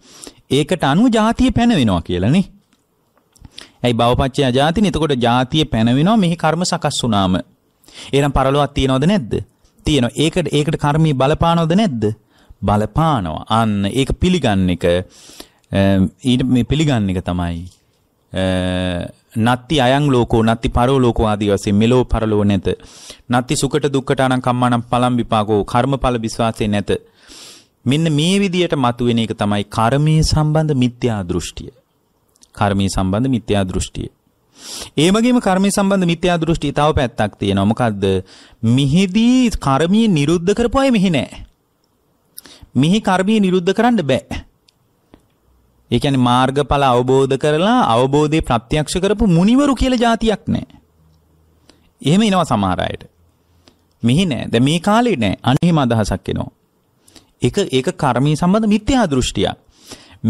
ඒකට අනුව ජාතිය පැනවෙනවා කියලානේ. ඇයි බවපච්චය ජාතින එතකොට ජාතිය පැනවෙනවා මෙහි කර්ම සකස් වුනාම. ඒනම් පරලොවක් තියනවද නැද්ද? තියෙනවා. ඒකට ඒකට කර්මී බලපානවද නැද්ද? බලපානවා. අන්න ඒක පිළිගන්න එක ඊට මේ පිළිගන්න එක තමයි නත්ති අයං ලෝකෝ නත්ති පරෝ ලෝකෝ ආදී වශයෙන් මෙලෝ පරලෝ නැත. නත්ති සුකට දුක්කට අනං කම්මානම් පලම් විපාකෝ කර්මඵල විශ්වාසයේ නැත. මෙන්න මේ විදියට මතුවෙන එක තමයි කර්මයේ සම්බන්ධ මිත්‍යා දෘෂ්ටිය. කර්මයේ සම්බන්ධ මිත්‍යා දෘෂ්ටිය. ඒ වගේම කර්මයේ සම්බන්ධ මිත්‍යා දෘෂ්ටි තව පැත්තක් තියෙනවා. මොකද්ද? මිහිදී කර්මයේ නිරුද්ධ කරපු අය මෙහි නෑ. මෙහි කර්මයේ නිරුද්ධ කරන්න බෑ. ඒ කියන්නේ මාර්ගඵල අවබෝධ කරලා අවබෝධේ ප්‍රත්‍යක්ෂ කරපු මුනිවරු කියලා જાතියක් නැහැ. එහෙම එනවා සමහර අයට. මෙහි නෑ. දැන් මේ කාලේ නෑ. අනේම අදහසක් එනවා. ඒක ඒක කර්මී සම්බන්ධ මිත්‍යා දෘෂ්ටියක්.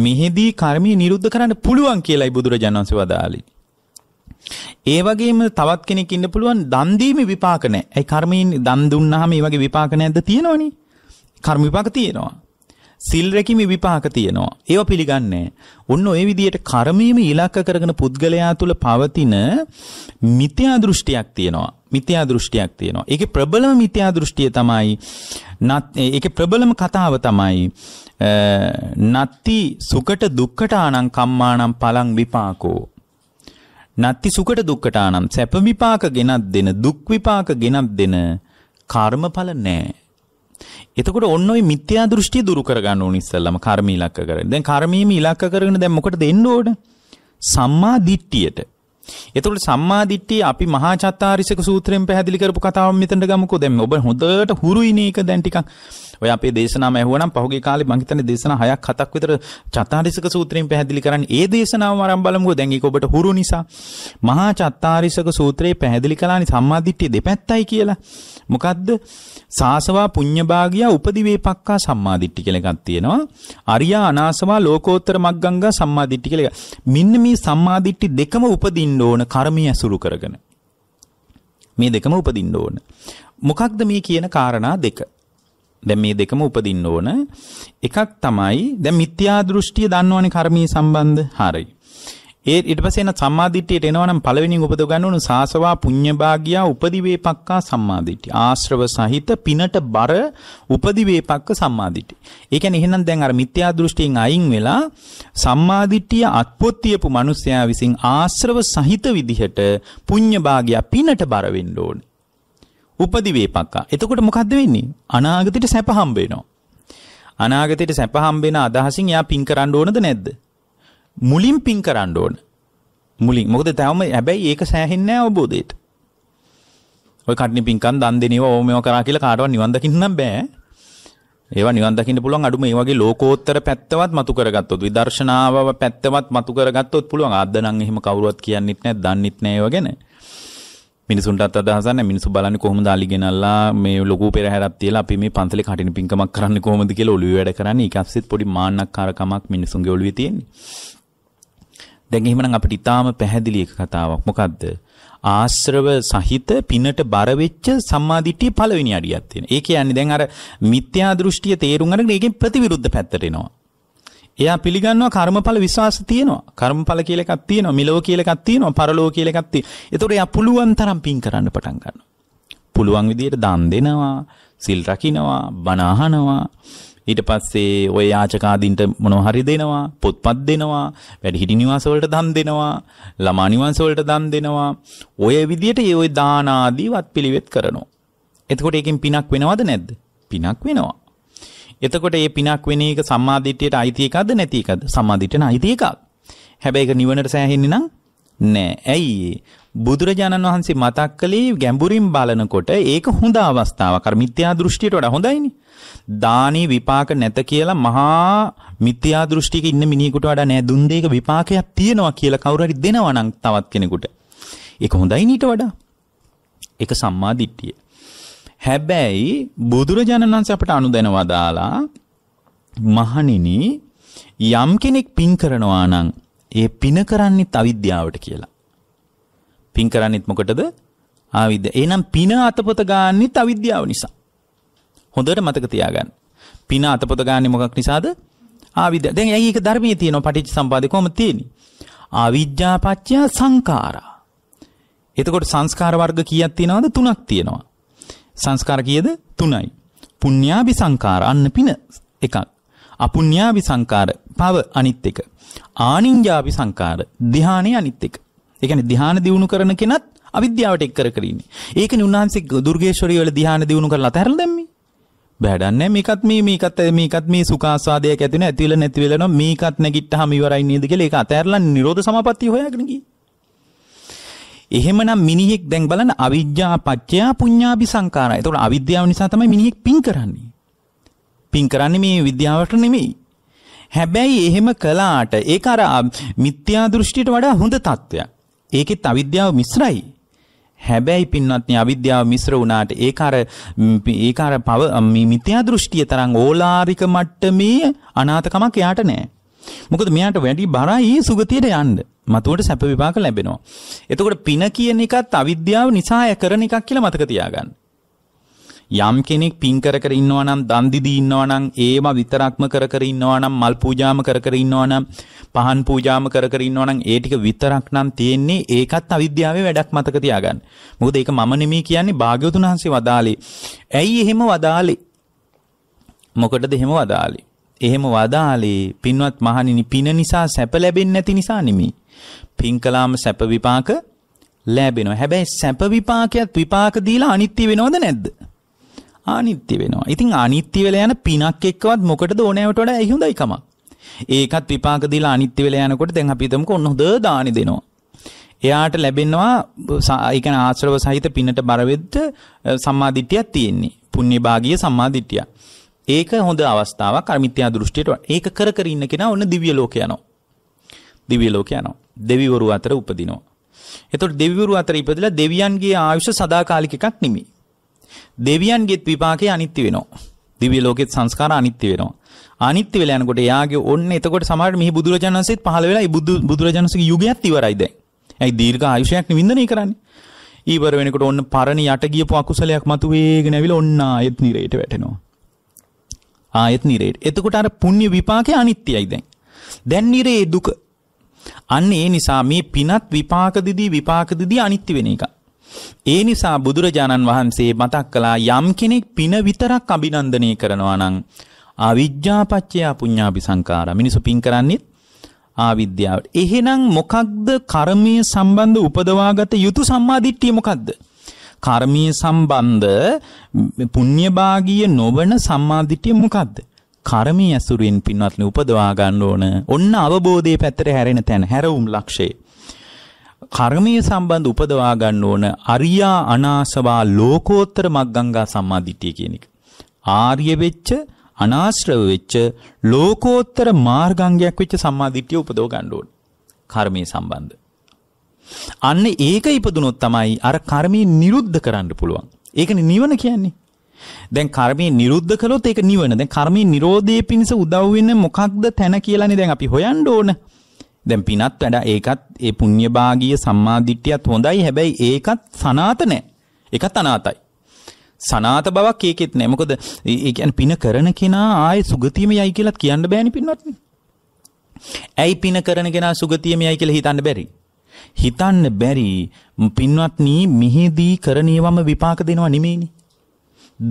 මෙහිදී කර්මී නිරුද්ධ කරන්න පුළුවන් කියලායි බුදුරජාණන් වහන්සේ වදාළේ. ඒ වගේම තවත් කෙනෙක් ඉන්න පුළුවන් දන් දීමේ විපාක නැහැ. ඒ කර්මයෙන් දන් දුන්නාම මේ වගේ විපාක නැද්ද තියෙනවනේ. කර්ම විපාක තියෙනවා. සිල් රැකීමේ විපාක තියෙනවා. ඒව පිළිගන්නේ ඔන්න ওই විදිහට කර්මයේම ඉලක්ක කරගෙන පුද්ගලයා තුල පවතින මිත්‍යා දෘෂ්ටියක් තියෙනවා. මිත්‍යා දෘෂ්ටියක් තියෙනවා. ඒකේ ප්‍රබලම මිත්‍යා දෘෂ්ටිය තමයි ඒකේ ප්‍රබලම කතාව තමයි නත්ති සුකට දුක්කට ආනම් කම්මානම් පලං විපාකෝ. නත්ති සුකට දුක්කට ආනම් සැප විපාක ගෙනත් දෙන දුක් විපාක ගෙනත් දෙන කර්මඵල නැහැ. එතකොට ඔන්න ඔය මිත්‍යා දෘෂ්ටිය දුරු කරගන්න ඕන ඉස්සෙල්ලම කර්ම ඉලක්ක කරගෙන. දැන් කර්මීයම ඉලක්ක කරගෙන දැන් මොකටද එන්න ඕන? සම්මා දිට්ඨියට. එතකොට සම්මාදිට්ඨිය අපි මහා චත්තාරිසක සූත්‍රයෙන් පැහැදිලි කරපු කතාව මෙතනට ගමුකෝ. දැන් ඔබ හොඳට හුරුයිනේ ඒක දැන් ටිකක්. ඔය අපේ දේශනාව ඇහුවනම් පහුගිය කාලේ මං හිතන්නේ දේශනා 6ක් 7ක් විතර චත්තාරිසක සූත්‍රයෙන් පැහැදිලි කරන්නේ. ඒ දේශනාවම අරන් බලමුකෝ. දැන් ඒක ඔබට හුරු නිසා. මහා චත්තාරිසක සූත්‍රයේ පැහැදිලි කළානි සම්මාදිට්ඨිය දෙපැත්තයි කියලා. මොකද්ද? සාසවා පුඤ්ඤභාගියා උපදිවේපක්කා සම්මාදිට්ඨි කියලා එකක් තියෙනවා. අරියා අනාසවා ලෝකෝත්තර මග්ගංගා සම්මාදිට්ඨි කියලා එකක්. මෙන්න මේ සම්මාදිට්ඨි දෙකම උපදින්න ඕන කර්මය ඇසුරු කරගෙන. මේ දෙකම උපදින්න ඕන. මොකක්ද මේ කියන காரணා දෙක? දැන් මේ දෙකම උපදින්න ඕන. එකක් තමයි දැන් මිත්‍යා දෘෂ්ටිය දන්නවනේ කර්මී සම්බන්ධ. හරියි. ඒ ඊට පස්සේ එන සම්මාදිට්ඨියට එනවනම් පළවෙනියෙන් උපද ගන්නවුණු සාසවා පුඤ්ඤභාගියා උපදිවේපක්කා සම්මාදිට්ඨි. ආශ්‍රව සහිත පිනට බර උපදිවේපක්ක සම්මාදිට්ඨි. ඒ කියන්නේ එහෙනම් දැන් අර මිත්‍යා දෘෂ්ටියෙන් අයින් වෙලා සම්මාදිට්ඨිය අත්පොත්තියපු මිනිසයා විසින් ආශ්‍රව සහිත විදිහට පුඤ්ඤභාගියා පිනට බර වෙන්න ඕනේ. උපදිවේපක්කා. එතකොට මොකද්ද වෙන්නේ? අනාගතයට සැප හම්බ වෙනවා. අනාගතයට සැප හම්බ වෙන අදහසින් එයා පින් කරන්න ඕනද නැද්ද? මුලින් පින් කරන්න ඕන මුලින් මොකද තැවම හැබැයි ඒක සෑහෙන්නෑ අවබෝධයට ඔය කටනි පින්කන් දන් දෙනව ඕම කරා කියලා කාටවත් නිවන් දකින්න බෑ ඒවා නිවන් දකින්න පුළුවන් අඩුම ඒ වගේ ලෝකෝත්තර පැත්තවත් මතු කරගත්තොත් විදර්ශනාව පැත්තවත් මතු කරගත්තොත් පුළුවන් අද නම් එහෙම කවුරුවත් කියන්නෙත් නැහැ දන්නෙත් නැහැ ඒව ගැන මිනිසුන්ටත් අදහසක් නැහැ මිනිස්සු බලන්නේ කොහොමද අලි ගෙනල්ලා මේ ලොකු පෙරහැරක් තියලා අපි මේ පන්සලේ කටින පිංකමක් කරන්නේ කොහොමද කියලා ඔළුවේ වැඩ කරන්නේ ඊක අස්සෙත් පොඩි මාන්නක්කාරකමක් මිනිසුන්ගේ ඔළුවේ තියෙන්නේ දැන් එහෙමනම් අපිට ඊටාම පැහැදිලි එක කතාවක්. මොකද්ද? ආශ්‍රව සහිත පිනට බර වෙච්ච සම්මාදිට්ඨිය පළවෙනි අඩියක් තියෙනවා. ඒ කියන්නේ දැන් අර මිත්‍යා දෘෂ්ටිය තේරුම් අරගෙන ඒකෙන් ප්‍රතිවිරුද්ධ පැත්තට එනවා. එයා පිළිගන්නවා කර්මඵල විශ්වාස තියෙනවා. කර්මඵල කියලා එකක් තියෙනවා. මිලෝ කියලා එකක් තියෙනවා. පරලෝ කියලා එකක් තියෙනවා. ඒතකොට එයා පුළුවන් තරම් පින් කරන්න පටන් ගන්නවා. පුළුවන් විදියට දන් දෙනවා, සිල් රකින්නවා, බණ අහනවා, ඊට පස්සේ ඔය යාචකාදීන්ට මොනව හරි දෙනවා පොත්පත් දෙනවා වැඩිහිටි නිවාස වලට දන් දෙනවා ළමා නිවාස වලට දන් දෙනවා ඔය විදියට ඒ ඔය දාන ආදී වත්පිළිවෙත් කරනවා එතකොට ඒකෙන් පිනක් වෙනවද නැද්ද පිනක් වෙනවා එතකොට මේ පිනක් වෙන එක සම්මාදිට්ඨියට අයිති එකක්ද නැති එකක්ද සම්මාදිට්ඨියට අයිති එකක් හැබැයි ඒක නිවනට සෑහෙන්නේ නම් නෑ ඇයි බුදුරජාණන් වහන්සේ මතක් කළේ ගැඹුරින් බලනකොට ඒක හොඳ අවස්ථාවක්. අර මිත්‍යා දෘෂ්ටියට වඩා හොඳයිනේ. දානි විපාක නැත කියලා මහා මිත්‍යා දෘෂ්ටියක ඉන්න මිනිහෙකුට වඩා නෑ දුන් දෙයක විපාකයක් තියෙනවා කියලා කවුරු හරි දෙනවා නම් තවත් කෙනෙකුට. ඒක හොඳයි ඊට වඩා. ඒක සම්මා දිට්ඨිය. හැබැයි බුදුරජාණන් වහන්සේ අපට අනුදැනවා දාලා මහණෙනි යම් කෙනෙක් පින් කරනවා නම් ඒ පින කරන්නේ අවිද්‍යාවට කියලා. පින් කරන්නෙත් මොකටද? ආවිද්ද. එහෙනම් පින අතපොත ගන්නෙත් අවිද්‍යාව නිසා. හොඳට මතක තියාගන්න. පින අතපොත ගන්නෙ මොකක් නිසාද? ආවිද්‍යාව. දැන් ඇයි ඒක ධර්මයේ තියෙනවා පටිච්ච සම්පදාය කොහොමද තියෙන්නේ? ආවිද්‍යා පත්‍ය සංඛාරා. එතකොට සංස්කාර වර්ග කීයක් තියෙනවද? තුනක් තියෙනවා. සංස්කාර කීයද? තුනයි. පුඤ්ඤාභි සංකාර අන්න පින එකක්. අපුඤ්ඤාභි සංකාර පව අනිත් එක. ආනිඤ්ඤාභි සංකාර ධානයේ අනිත් එක. ඒ කියන්නේ ධ්‍යාන දියුණු කරන කෙනත් අවිද්‍යාවට එක් කර කර ඉන්නේ. ඒකනේ උන්වහන්සේ දුර්ගේශ්වරිය වල ධ්‍යාන දියුණු කරලා අතහැරලා දැම්මේ. බෑඩන්නේ මේකත් මේ මේකත් මේකත් මේ සුඛාස්වාදයක් ඇති වෙන ඇති වෙලා නැති වෙලා නෝ මේකත් නැගිට්ටහම ඉවරයි නේද කියලා ඒක අතහැරලා නිරෝධ සමාපත්තිය හොයාගෙන ගියේ. එහෙමනම් මිනිහෙක් දැන් බලන්න අවිජ්ජා පත්‍ය පුඤ්ඤාපි සංකාරා. ඒතකොට අවිද්‍යාව නිසා තමයි මිනිහෙක් පින් කරන්නේ. පින් කරන්නේ මේ විද්‍යාවට නෙමෙයි. හැබැයි එහෙම කළාට ඒක අර මිත්‍යා දෘෂ්ටියට වඩා හොඳ තත්ත්වයක්. ඒකෙත් අවිද්‍යාව මිශ්‍රයි. හැබැයි පින්වත්නි අවිද්‍යාව මිශ්‍ර වුණාට ඒක අර ඒක අර පව මිත්‍යා දෘෂ්ටිය තරම් ඕලාරික මට්ටමේ අනාථකමක් එයාට නැහැ. මොකද මෙයාට වැඩි බරයි සුගතියට යන්න. මතුවට සැප විපාක ලැබෙනවා. එතකොට පින කියන එකත් අවිද්‍යාව නිසා කරන එකක් කියලා මතක තියාගන්න. යම් කෙනෙක් පින් කර කර ඉන්නවා නම් දන් දිදී ඉන්නවා නම් ඒව විතරක්ම කර කර ඉන්නවා නම් මල් පූජාම කර කර ඉන්නවා නම් පහන් පූජාම කර කර ඉන්නවා නම් ඒ ටික විතරක් නම් තියෙන්නේ ඒකත් අවිද්‍යාවේ වැඩක් මතක තියාගන්න. මොකද ඒක මම නෙමෙයි කියන්නේ භාග්‍යවතුන් වහන්සේ වදාලේ. ඇයි එහෙම වදාලේ? මොකටද එහෙම වදාලේ? එහෙම වදාලේ පින්වත් මහණෙනි පින නිසා සැප ලැබෙන්නේ නැති නිසා නෙමෙයි. පින් කළාම සැප විපාක ලැබෙනවා. හැබැයි සැප විපාකයක් විපාක දීලා අනිත්‍ය වෙනවද නැද්ද? ආනිත්‍ය වෙනවා. ඉතින් අනිත්‍ය වෙලා යන පිනක් එක්කවත් මොකටද ඕනෑවට වඩා හොඳයි කමක්. ඒකත් විපාක දීලා අනිත්‍ය වෙලා යනකොට දැන් අපි හිතමුකෝ ඔන්න හොඳ දානි දෙනවා. එයාට ලැබෙනවා ඒ කියන්නේ ආශ්‍රව සහිත පිනට බර වෙද්ද සම්මාදිටියක් තියෙන්නේ. පුණ්‍ය භාගීය සම්මාදිටිය. ඒක හොඳ අවස්ථාවක් අර්මිත්‍යා දෘෂ්ටියට. ඒක කර කර ඉන්න කෙනා ඔන්න දිව්‍ය ලෝක යනවා. දිව්‍ය ලෝක යනවා. දෙවිවරු අතර උපදිනවා. එතකොට දෙවිවරු අතර ඉපදලා දෙවියන්ගේ ආයුෂ සදාකාලික එකක් නෙමෙයි. දෙවියන්ගේත් විපාකේ අනිත්‍ය වෙනවා. දිව්‍ය ලෝකෙත් සංස්කාර අනිත්‍ය වෙනවා. අනිත්‍ය වෙලා යනකොට එයාගේ ඔන්න එතකොට සමහරට මෙහි බුදුරජාණන් වහන්සේත් පහළ වෙලා බුදු බුදුරජාණන්සේගේ යුගයත් ඉවරයි දැන්. ඇයි දීර්ඝ ආයුෂයක් නිවින්දනය කරන්නේ? ඊවර වෙනකොට ඔන්න පරණ යට ගියපු අකුසලයක් මතුවේගෙන ඇවිල්ලා ඔන්න ආයෙත් නිරේට වැටෙනවා. ආයෙත් නිරේට. එතකොට අර පුණ්‍ය විපාකේ අනිත්‍යයි දැන්. දැන් නිරේ දුක. අන්න ඒ නිසා මේ පිනත් විපාක දිදී විපාක දිදී අනිත්‍ය වෙන එකයි. ඒ නිසා බුදුරජාණන් වහන්සේ මතක් කළා යම් කෙනෙක් පින විතරක් අභිනන්දනය කරනවා නම් අවිජ්ජාපච්චය පුඤ්ඤාපි සංඛාරා මිනිසු පින් කරන්නේ ආවිද්‍යාවට. එහෙනම් මොකක්ද කර්මයේ සම්බන්ධ උපදවාගත යුතු සම්මාදිට්ඨිය මොකක්ද? කර්මයේ සම්බන්ධ පුණ්‍යභාගීය නොවන සම්මාදිට්ඨිය මොකක්ද? කර්මයේ ඇසුරින් පින්වත්නි උපදවා ගන්න ඕන. ඔන්න අවබෝධයේ පැත්තට හැරෙන තැන, හැරවුම් ලක්ෂයේ. කර්මය සම්බන්ධ උපදවා ගන්න ඕන අරියා අනාසවා ලෝකෝත්තර මග්ගංගා සම්මාදිට්ඨිය කියන එක. ආර්ය වෙච්ච අනාශ්‍රව වෙච්ච ලෝකෝත්තර මාර්ගාංගයක් වෙච්ච සම්මාදිට්ඨිය උපදව ගන්න ඕන. කර්මයේ සම්බන්ධ. අන්න ඒක ඉපදුනොත් තමයි අර කර්මය නිරුද්ධ කරන්න පුළුවන්. ඒකනේ නිවන කියන්නේ. දැන් කර්මය නිරුද්ධ කළොත් ඒක නිවන. දැන් කර්මයේ Nirodhe පිණිස උදව් වෙන මොකක්ද තැන කියලානේ දැන් අපි හොයන්න ඕන. දැන් පිනත් වැඩ ඒකත් ඒ පුණ්‍යභාගීය සම්මාදිට්ඨියත් හොඳයි හැබැයි ඒකත් සනාත නෑ. ඒකත් අනාතයි. සනාත බවක් ඒකෙත් නෑ. මොකද ඒ කියන්නේ පින කරන කෙනා ආයේ සුගතියමයි කියලාත් කියන්න බෑනේ පින්වත්නි. ඇයි පින කරන කෙනා සුගතියමයි කියලා හිතන්න බැරි? හිතන්න බැරි පින්වත්නි මිහිදී කරණීයවම විපාක දෙනවා නෙමෙයිනේ.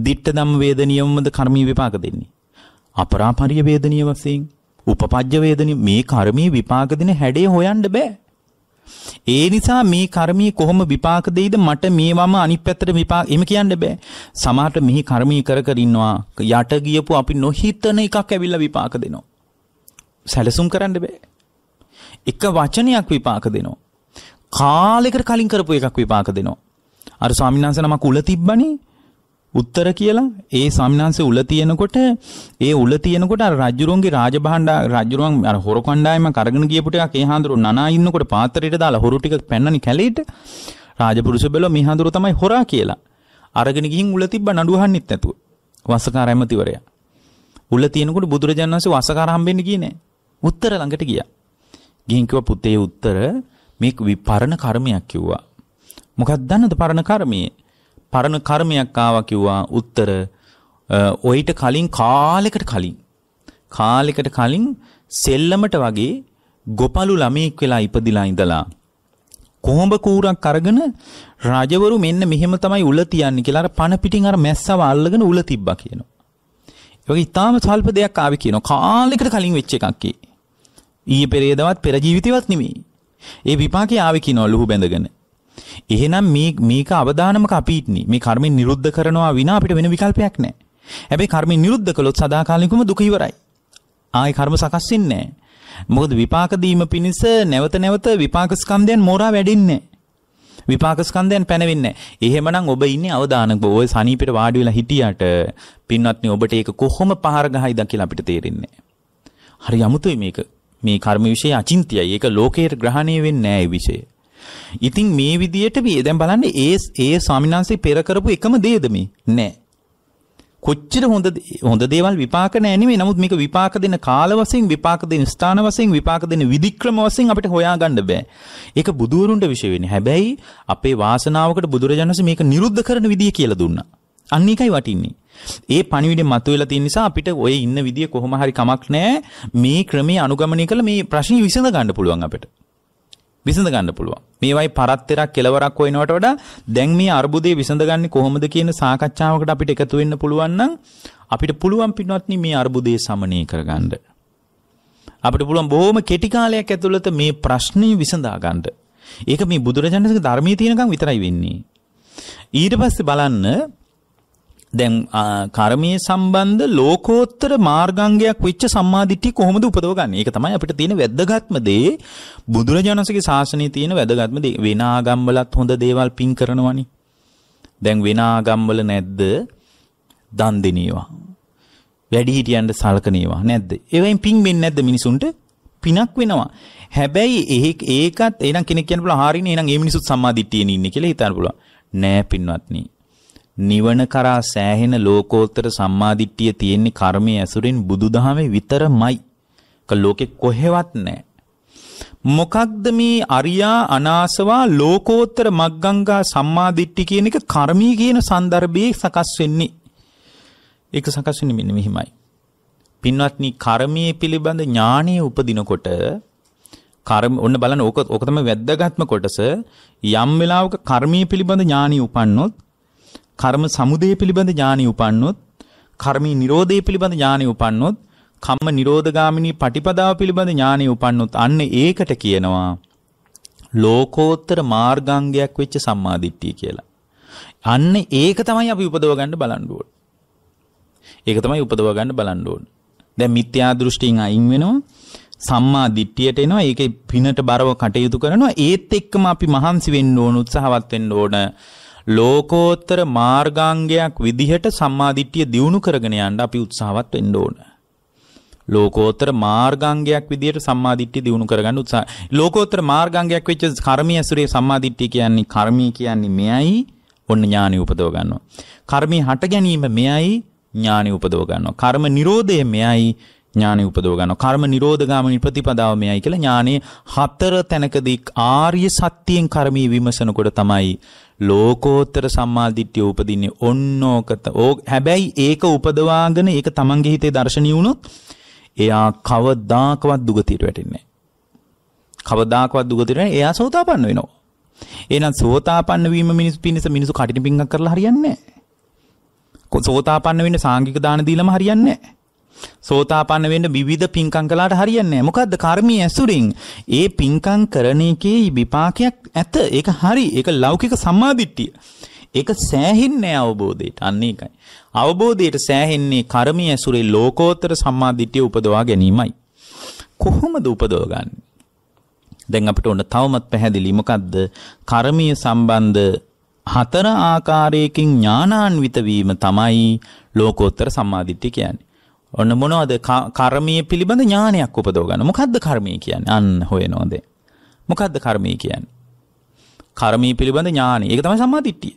දිට්ඨ ධම්ම වේදනියමද කර්මී විපාක දෙන්නේ. අපරාපරිය වේදනිය වශයෙන් උපපජ්ජ වේදනි මේ කර්මයේ විපාක දෙන හැඩය හොයන්න බෑ. ඒ නිසා මේ කර්මයේ කොහොම විපාක දෙයිද මට මේවම අනිත් පැත්තට විපාක එහෙම කියන්න බෑ. සමහරට මෙහි කර්මී කර කර ඉන්නවා යට ගියපු අපි නොහිතන එකක් ඇවිල්ලා විපාක දෙනවා. සැලසුම් කරන්න බෑ. එක වචනයක් විපාක දෙනවා. කාලයකට කලින් කරපු එකක් විපාක දෙනවා. අර ස්වාමීන් වහන්සේ නමක් උල තිබ්බනේ උත්තර කියලා ඒ සාමිනාංශය උල තියෙනකොට ඒ උල තියෙනකොට අර රජුරුන්ගේ රාජභාණ්ඩ රජුරුවන් අර හොර කණ්ඩායම කරගෙන ගියපු ටිකක් ඒ හාඳුරු නනා ඉන්නකොට පාත්‍රයට දාලා හොරු ටික පැන්නනි කැලේට රාජපුරුෂ බැලුවා මේ හාඳුරු තමයි හොරා කියලා අරගෙන ගිහින් උල තිබ්බ නඩු අහන්නෙත් නැතුව වසකාර ඇමතිවරයා උල තියෙනකොට බුදුරජාණන් වහන්සේ වසකාර හම්බෙන්න ගියේ නෑ උත්තර ළඟට ගියා ගිහින් කිව්වා පුතේ උත්තර මේක විපරණ කර්මයක් කිව්වා මොකක්ද දන්නද පරණ කර්මයේ පරණ කර්මයක් ආවා කිව්වා උත්තර ඔයිට කලින් කාලෙකට කලින් කාලෙකට කලින් සෙල්ලමට වගේ ගොපලු ළමෙක් වෙලා ඉපදිලා ඉඳලා කොහොඹ කූරක් අරගෙන රජවරු මෙන්න මෙහෙම තමයි උල තියන්නේ කියලා අර පණ පිටින් අර මැස්සව අල්ලගෙන උල තිබ්බා කියනවා. ඒ වගේ ඊටාම සල්ප දෙයක් ආවේ කියනවා. කාලෙකට කලින් වෙච්ච එකක් ඒ. ඊයේ පෙරේදවත් පෙර ජීවිතේවත් නෙමෙයි. ඒ විපාකේ ආවේ කියනවා ලුහු බැඳගෙන. එහෙනම් මේ මේක අවදානමක අපිටනේ. මේ කර්මෙන් නිරුද්ධ කරනවා විනා අපිට වෙන විකල්පයක් නැහැ. හැබැයි කර්මෙන් නිරුද්ධ කළොත් සදාකාලිකවම දුක ඉවරයි. ආයේ කර්ම සකස් වෙන්නේ නැහැ. මොකද විපාක දීම පිණිස නැවත නැවත විපාක ස්කන්ධයන් මෝරා වැඩින්නේ විපාක ස්කන්ධයන් පැනවෙන්නේ එහෙමනම් ඔබ ඉන්නේ අවදානක ඔය සනීපෙට වාඩි වෙලා හිටියට පින්වත්නි ඔබට ඒක කොහොම පහර ගහයිද කියලා අපිට තේරෙන්නේ හරි අමුතුයි මේක මේ කර්ම විශ්ේ අචින්තියයි ඒක ලෝකයේ ග්‍රහණය වෙන්නේ නැහැ ඒ විශ්ේ ඉතින් මේ විදියට මේ දැන් බලන්න ඒ ඒ ස්වාමිනාන්සේ පෙර කරපු එකම දේද මේ? නෑ. කොච්චර හොඳ හොඳ දේවල් විපාක නෑ නෙමෙයි. නමුත් මේක විපාක දෙන කාල වශයෙන්, විපාක දෙන ස්ථාන වශයෙන්, විපාක දෙන විධික්‍රම වශයෙන් අපිට හොයාගන්න බෑ. ඒක බුදුවරුන්ට විශේෂ වෙන්නේ. හැබැයි අපේ වාසනාවකට බුදුරජාණන්සේ මේක නිරුද්ධ කරන විදිය කියලා දුන්නා. අන්න එකයි වටින්නේ. ඒ පණිවිඩය මතුවලා තියෙන නිසා අපිට ඔය ඉන්න විදිය කොහොම හරි කමක් නැහැ. මේ ක්‍රමයේ අනුගමනය කළ මේ ප්‍රශ්නේ විසඳ ගන්න පුළුවන් අපිට. විසඳ ගන්න පුළුවන්. මේවයි පරත්තරක් කෙලවරක් වෙනවට වඩා දැන් මේ අර්බුදේ විසඳගන්නේ කොහොමද කියන සාකච්ඡාවකට අපිට එකතු වෙන්න පුළුවන් නම් අපිට පුළුවන් පින්වත්නි මේ අර්බුදේ සමනය කරගන්න. අපිට පුළුවන් බොහොම කෙටි කාලයක් ඇතුළත මේ ප්‍රශ්නේ විසඳා ගන්න. ඒක මේ බුදුරජාණන්ගේ ධර්මයේ තියෙනකන් විතරයි වෙන්නේ. ඊට පස්සේ බලන්න දැන් කර්මයේ සම්බන්ධ ලෝකෝත්තර මාර්ගාංගයක් වෙච්ච සම්මාදිට්ඨිය කොහොමද උපදව ගන්න? ඒක තමයි අපිට තියෙන වැදගත්ම දේ. බුදුරජාණන්සේගේ ශාසනයේ තියෙන වැදගත්ම දේ. වෙන ආගම්වලත් හොඳ දේවල් පින් කරනවනේ. දැන් වෙන ආගම්වල නැද්ද? දන් දෙනේවා. වැඩිහිටියන්ට සලකනේවා නැද්ද? ඒවෙන් පින් වෙන්නේ නැද්ද මිනිසුන්ට? පිනක් වෙනවා. හැබැයි ඒකත් එනං කෙනෙක් කියන්න පුළුවන් හරිනේ එනං මේ මිනිසුත් සම්මාදිට්ඨියේ ඉන්නේ කියලා හිතන්න පුළුවන්. නෑ පින්වත්නි. නිවන කරා සෑහෙන ලෝකෝත්තර සම්මාදිට්ඨිය තියෙන්නේ කර්මයේ ඇසුරින් බුදුදහමේ විතරමයි. ඒක ලෝකෙ කොහෙවත් නැහැ. මොකක්ද මේ අරියා අනාසවා ලෝකෝත්තර මග්ගංගා සම්මාදිට්ඨි කියන එක කර්මී කියන સંદર્ભයේ සකස් වෙන්නේ. ඒක සකස් වෙන්නේ මෙන්න මෙහිමයි. පින්වත්නි කර්මයේ පිළිබඳ ඥාණය උපදිනකොට කර්ම ඔන්න බලන්න ඕක ඕක තමයි වැද්දගත්ම කොටස යම් වෙලාවක කර්මයේ පිළිබඳ ඥාණي උපන්නොත් කර්ම සමුදය පිළිබඳ ඥානෙ උපන්නොත්, කර්මී නිරෝධය පිළිබඳ ඥානෙ උපන්නොත්, කම්ම නිරෝධගාමිනී පටිපදාව පිළිබඳ ඥානෙ උපන්නොත් අන්න ඒකට කියනවා ලෝකෝත්තර මාර්ගාංගයක් වෙච්ච සම්මාදිට්ඨිය කියලා. අන්න ඒක තමයි අපි උපදව ගන්න බලන්න ඕනේ. ඒක තමයි උපදව ගන්න බලන්න ඕනේ. දැන් මිත්‍යා දෘෂ්ටියෙන් අයින් වෙනවා සම්මා දිට්ඨියට එනවා ඒකේ පිනට බරව කටයුතු කරනවා ඒත් එක්කම අපි මහන්සි වෙන්න ඕන උත්සාහවත් වෙන්න ඕන ලෝකෝත්තර මාර්ගාංගයක් විදිහට සම්මාදිට්ඨිය දියුණු කරගෙන යන්න අපි උත්සාහවත් වෙන්න ඕනේ. ලෝකෝත්තර මාර්ගාංගයක් විදිහට සම්මාදිට්ඨිය දිනු කරගන්න උත්සාහ. ලෝකෝත්තර මාර්ගාංගයක් වෙච්ච කර්මීය ඇසුරේ සම්මාදිට්ඨිය කියන්නේ කර්මී කියන්නේ මෙයයි ඔන්න ඥානෙ උපදව ගන්නවා. කර්මී හට ගැනීම මෙයයි ඥානෙ උපදව ගන්නවා. කර්ම නිරෝධය මෙයයි ඥානෙ උපදව ගන්නවා. කර්ම නිරෝධගාමිනී ප්‍රතිපදාව මෙයයි කියලා ඥානෙ හතර තැනකදී ආර්ය සත්‍යයෙන් කර්මී විමසනකොට තමයි ලෝකෝත්තර සම්මාදිට්ඨිය උපදින්නේ ඔන්නෝකත. හැබැයි ඒක උපදවාගෙන ඒක තමන්ගේ හිතේ දර්ශනීය වුණොත් එයා කවදාකවත් දුගතියට වැටෙන්නේ කවදාකවත් දුගතියට එයා සෝතාපන්න වෙනවා. එහෙනම් සෝතාපන්න වීම මිනිස් පිණිස මිනිසු කටින් පිංගක් කරලා හරියන්නේ නැහැ. සෝතාපන්න වෙන්න සාංගික දාන දීලම හරියන්නේ නැහැ. සෝතාපන්න වෙන්න විවිධ පින්කම් කළාට හරියන්නේ නැහැ. මොකද්ද කර්මී ඇසුරින් ඒ පින්කම් කරන එකේ විපාකයක් ඇත. ඒක හරි. ඒක ලෞකික සම්මාදිට්ඨිය. ඒක සෑහෙන්නේ අවබෝධයට. අන්න ඒකයි. අවබෝධයට සෑහෙන්නේ කර්මී ඇසුරේ ලෝකෝත්තර සම්මාදිට්ඨිය උපදවා ගැනීමයි. කොහොමද උපදවගන්නේ? දැන් අපිට ඕන තවමත් පැහැදිලි මොකද්ද? කර්මීය සම්බන්ධ හතර ආකාරයකින් ඥානාන්විත වීම තමයි ලෝකෝත්තර සම්මාදිට්ඨිය කියන්නේ. ඔන්න මොනවද කර්මය පිළිබඳ ඥානයක් උපදෝගන්න මොකක්ද කර්මය කියන්න අන්න හොය නොද මොකක්ද කර්මය කියන්න කර්මී පිළිබඳ ඥානය ඒක තමයි සම්මාධිට්ටිය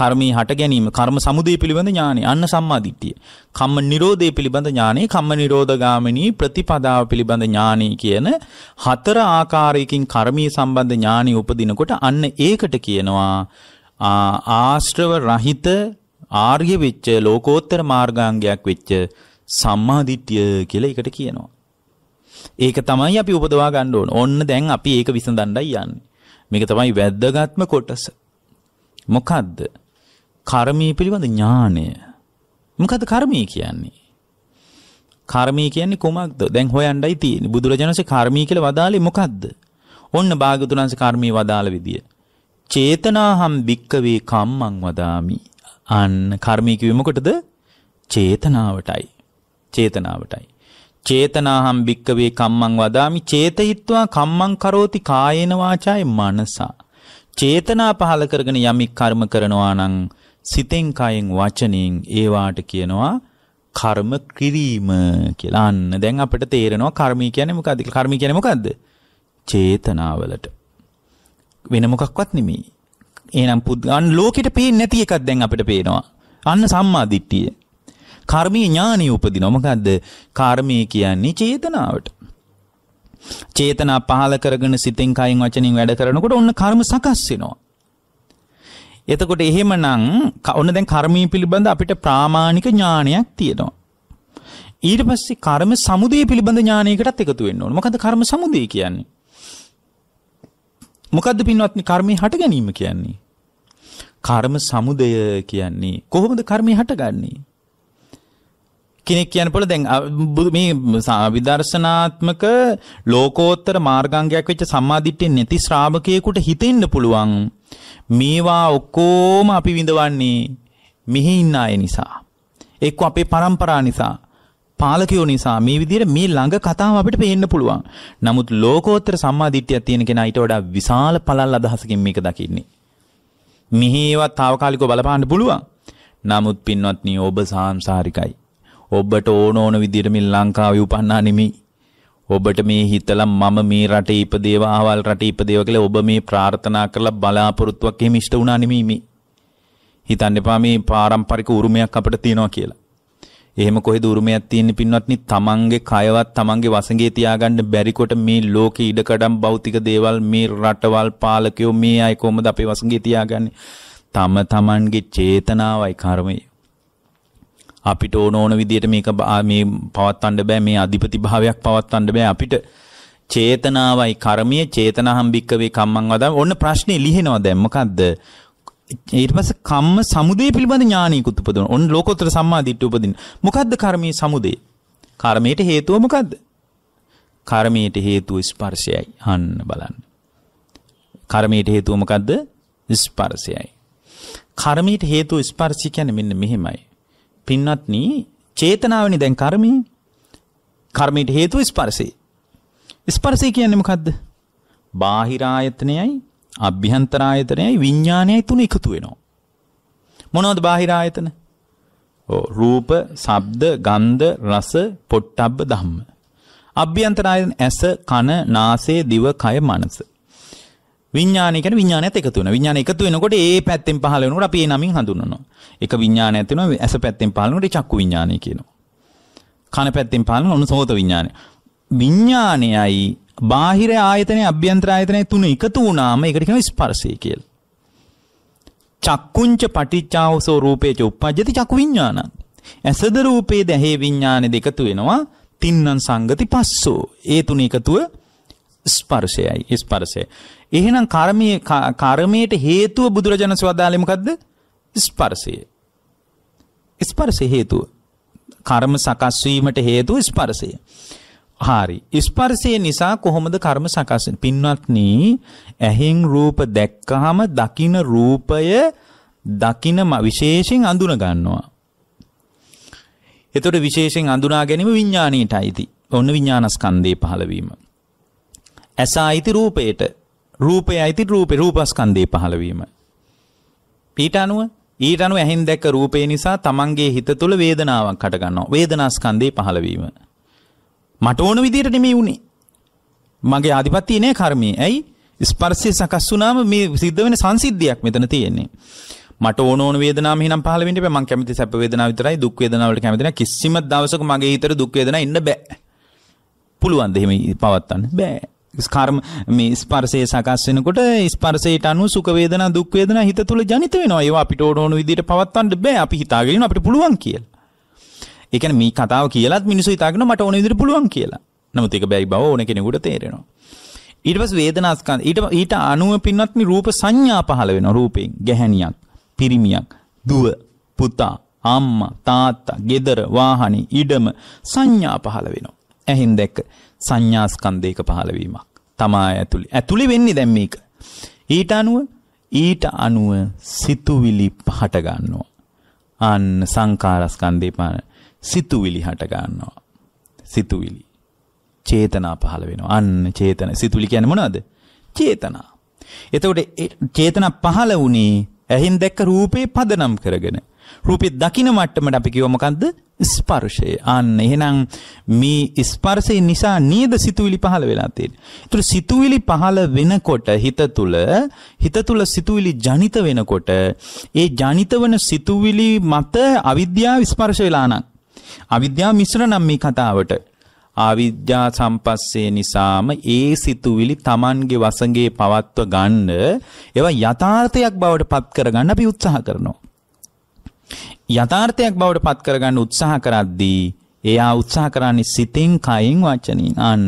කර්මී හට ගැනීම කර්ම සමුදය පිළිබඳ ඥානය අන්න සම්මාධිට්ටිය කම්ම නිරෝධය පිළිබඳ ඥානයේ කම්ම නිරෝධගාමිනී ප්‍රතිපදාව පිළිබඳ ඥානය කියන හතර ආකාරයකින් කර්මී සම්බන්ධ ඥානය උපදිනකොට අන්න ඒකට කියනවා ආශ්‍රව රහිත ආර්ය වෙච්ච ලෝකෝත්තර මාර්ගාංගයක් වෙච්ච සම්මාදිට්ඨිය කියලා ඒකට කියනවා. ඒක තමයි අපි උපදවා ගන්න ඕන. ඔන්න දැන් අපි ඒක විසඳන්නයි යන්නේ. මේක තමයි වැද්දගත්ම කොටස. මොකද්ද? කර්මී පිළිබඳ ඥාණය. මොකද්ද කර්මී කියන්නේ? කර්මී කියන්නේ කුමක්ද? දැන් හොයන්නයි තියෙන්නේ. බුදුරජාණන්සේ කර්මී කියලා වදාලේ මොකද්ද? ඔන්න භාගතුන්සේ කර්මී වදාළ විදිය. චේතනාහම් භික්කවේ කම්මං වදාමි. අන්න කර්මය කිව්වේ මොකටද? චේතනාවටයි. චේතනාවටයි. චේතනාහම් භික්කවේ කම්මං වදාමි චේතහිත්වා කම්මං කරෝති කායේන වාචාය මනසා චේතනා පහල කරගෙන යමෙක් කර්ම කරනවා නම් සිතෙන් කයෙන් වචනෙන් ඒවාට කියනවා කර්ම කිරීම කියලා. අන්න දැන් අපිට තේරෙනවා කර්මී කියන්නේ මොකද්ද කියලා. කර්මී කියන්නේ මොකද්ද? චේතනාවලට. වෙන මොකක්වත් නෙමෙයි. එනම් පුද්ගන් ලෝකෙට පේන්නේ නැති එකක් දැන් අපිට පේනවා. අන්න සම්මා දිට්ඨිය. කර්මීය ඥානිය උපදිනවා. මොකද්ද? කර්මය කියන්නේ චේතනාවට. චේතනා පහල කරගෙන සිතෙන් කයින් වචනින් වැඩ කරනකොට ඔන්න කර්ම සකස් වෙනවා. එතකොට එහෙමනම් ඔන්න දැන් කර්මී පිළිබඳ අපිට ප්‍රාමාණික ඥානයක් තියෙනවා. ඊට පස්සේ කර්ම සමුදය පිළිබඳ ඥානයකටත් එකතු වෙන්න ඕන. මොකද්ද කර්ම සමුදය කියන්නේ? මොකද්ද පින්වත්නි කර්මයේ හට ගැනීම කියන්නේ? කර්ම සමුදය කියන්නේ කොහොමද කර්මය හටගන්නේ? කෙනෙක් කියන්න පුළුවන් දැන් මේ විදර්ශනාත්මක ලෝකෝත්තර මාර්ගාංගයක් වෙච්ච සම්මාදිට්ඨිය නැති ශ්‍රාවකයෙකුට හිතෙන්න පුළුවන් මේවා ඔක්කොම අපි විඳවන්නේ මෙහි ඉන්න අය නිසා එක්ක අපේ પરම්පරා නිසා පාලකයෝ නිසා මේ විදිහට මේ ළඟ කතාව අපිට පේන්න පුළුවන්. නමුත් ලෝකෝත්තර සම්මාදිට්ඨියක් තියෙන කෙනා ඊට වඩා විශාල පළල් අදහසකින් මේක දකින්නේ. මිහිවත් తాවකාලිකව බලපාන්න පුළුවන්. නමුත් පින්වත්නි ඔබ සාංශාරිකයි. ඔබට ඕන ඕන විදිහට මේ ලංකාවේ උපන්නා නෙමෙයි. ඔබට මේ හිතලා මම මේ රටේ ඉපදේවා ආවල් රටේ ඉපදේවා කියලා ඔබ මේ ප්‍රාර්ථනා කරලා බලාපොරොත්තුවක් එහෙම ඉෂ්ට වුණා නෙමෙයි මේ. හිතන්න එපා මේ පාරම්පරික උරුමයක් අපිට තියෙනවා කියලා. එහෙම කොහෙද උරුමයක් තියෙන්නේ පින්වත්නි තමන්ගේ කයවත් තමන්ගේ වසඟේ තියාගන්න බැරි කොට මේ ලෝකෙ ඉඩකඩම් භෞතික දේවල් මේ රටවල් පාලකයෝ මේ අය කොහොමද අපේ වසඟේ තියාගන්නේ තම තමන්ගේ චේතනාවයි කර්මය අපිට ඕන ඕන විදියට මේක මේ පවත්වන්න බෑ මේ අධිපති භාවයක් පවත්වන්න බෑ අපිට චේතනාවයි කර්මය චේතනහම් භික්කවේ කම්මං වදම් ඔන්න ප්‍රශ්නේ ලිහෙනවා දැන් මොකද්ද ඊට පස්සේ කම්ම සමුදය පිළිබඳ ඥානීකුත් උපදිනවා. ඔන්න ලෝකෝත්තර සම්මාදිට්ඨිය උපදින. මොකද්ද කර්මයේ සමුදය? කර්මයට හේතුව මොකද්ද? කර්මයට හේතුව ස්පර්ශයයි. අන්න බලන්න. කර්මයට හේතුව මොකද්ද? ස්පර්ශයයි. කර්මයට හේතුව ස්පර්ශය කියන්නේ මෙන්න මෙහෙමයි. පින්වත්නි, චේතනාවනේ දැන් කර්මී. කර්මයට හේතුව ස්පර්ශය. ස්පර්ශය කියන්නේ මොකද්ද? බාහිර ආයතනයයි අභ්‍යන්තර ආයතනයයි විඥානයයි තුන එකතු වෙනවා. මොනවද බාහිර ආයතන? රූප, ශබ්ද, ගන්ධ, රස, පොට්ටබ්බ ධම්ම. අභ්‍යන්තර ආයතන ඇස, කන, නාසය, දිව, කය, මනස. විඥානය කියන්නේ විඥානයත් එකතු වෙනවා. විඥානය එකතු වෙනකොට ඒ පැත්තෙන් පහළ වෙනකොට අපි ඒ නමින් හඳුන්වනවා. එක විඥානයක් තියෙනවා ඇස පැත්තෙන් පහළ වෙනකොට චක්කු විඥානය කියනවා. කන පැත්තෙන් පහළ වෙන අනුසෝත විඥානය. විඥානයයි බාහිර ආයතනය අභ්‍යන්තර ආයතනය තුන එකතු වුණාම ඒකට කියනවා ස්පර්ශය කියලා. චක්කුංච පටිච්චාවසෝ රූපේච උප්පජ්ජති චක්කු විඥානං. ඇසද රූපේ දැහි විඥානෙ දෙකතු වෙනවා තින්නං සංගති පස්සෝ. ඒ තුන එකතුව ස්පර්ශයයි ස්පර්ශය. එහෙනම් කර්මයේ කර්මයට හේතුව බුදුරජාණන් සවදාලේ මොකද්ද? ස්පර්ශය. ස්පර්ශය හේතුව. කර්ම සකස් වීමට හේතුව ස්පර්ශය. හරි. ස්පර්ශය නිසා කොහොමද කර්ම සකස් වෙන්නේ? පින්වත්නි, ඇහෙන් රූප දැක්කහම දකින රූපය දකින විශේෂයෙන් අඳුන ගන්නවා. එතකොට විශේෂයෙන් අඳුනා ගැනීම විඥාණයටයි. ඔන්න විඥානස්කන්ධයේ පහළවීම. ඇස ආйти රූපයට, රූපය ආйти රූපේ රූපස්කන්ධයේ පහළවීම. ඊට අනුව ඊට අනුව ඇහෙන් දැක්ක රූපේ නිසා තමන්ගේ හිත තුළ වේදනාවක් හට ගන්නවා. වේදනාස්කන්ධයේ පහළවීම. මට ඕන විදියට නෙමේ වුණේ. මගේ ආධිපත්තිය නෑ කර්මය. ඇයි? ස්පර්ශය සකස් වුණාම මේ සිද්ධ වෙන සංසිද්ධියක් මෙතන තියෙන්නේ. මට ඕන ඕන වේදනාව මෙහෙනම් පහළ වෙන්න බෑ. මං කැමති සැප වේදනාව විතරයි දුක් වේදනාව වලට කැමති නෑ. කිසිම දවසක මගේ හිතට දුක් වේදනාව ඉන්න බෑ. පුළුවන් ද එහෙම පවත්තන්න බෑ. ස්කර්ම මේ ස්පර්ශයේ සකස් වෙනකොට ස්පර්ශයට අනුව සුඛ වේදනා දුක් වේදනා හිත තුල ජනිත වෙනවා. ඒවා අපිට ඕන ඕන විදිහට පවත්වන්න බෑ. අපි හිතාගෙන අපිට පුළුවන් කියලා. ඒ කියන්නේ මේ කතාව කියලාත් මිනිස්සු හිතාගෙන මට ඕන විදිහට පුළුවන් කියලා. නමුත් ඒක බැරි බව ඕන කෙනෙකුට තේරෙනවා. ඊට පස්සේ වේදනාස්කන්ධ ඊට ඊට අනුව පින්වත් මේ රූප සංඥා පහළ වෙනවා රූපයෙන්. ගැහැණියක්, පිරිමියක්, දුව, පුතා, අම්මා, තාත්තා, ගෙදර, වාහනේ, ඉඩම සංඥා පහළ වෙනවා. ඇහෙන් දැක්ක සංඥාස්කන්ධයක පහළ වීමක්. තමා ඇතුලේ. ඇතුලේ වෙන්නේ දැන් මේක. ඊට අනුව ඊට අනුව සිතුවිලි පහට ගන්නවා. අන්න සංකාරස්කන්ධේ පාන සිතුවිලි හට ගන්නවා. සිතුවිලි. චේතනා පහළ වෙනවා. අන්න චේතන සිතුවිලි කියන්නේ මොනවද? චේතනා. එතකොට චේතනා පහළ වුණේ ඇහින් දැක්ක රූපේ පදනම් කරගෙන. රූපේ දකින මට්ටමට අපි කියව මොකද්ද? ස්පර්ශය. අන්න එහෙනම් මේ ස්පර්ශය නිසා නේද සිතුවිලි පහළ වෙලා තියෙන්නේ. ඒතර සිතුවිලි පහළ වෙනකොට හිත තුල හිත තුල සිතුවිලි ජනිත වෙනකොට ඒ ජනිත වන සිතුවිලි මත අවිද්‍යාව ස්පර්ශ වෙලා නම් අවිද්‍යාව මිශ්‍ර නම් මේ කතාවට. ආවිද්‍යා සම්පස්සේ නිසාම ඒ සිතුවිලි Tamanගේ වසඟේ පවත්ව ගන්න ඒවා යථාර්ථයක් බවට පත් කරගන්න අපි උත්සාහ කරනවා. යථාර්ථයක් බවට පත් කරගන්න උත්සාහ කරද්දී එයා උත්සාහ කරන්නේ සිතෙන් කයෙන් වචනින් අන්න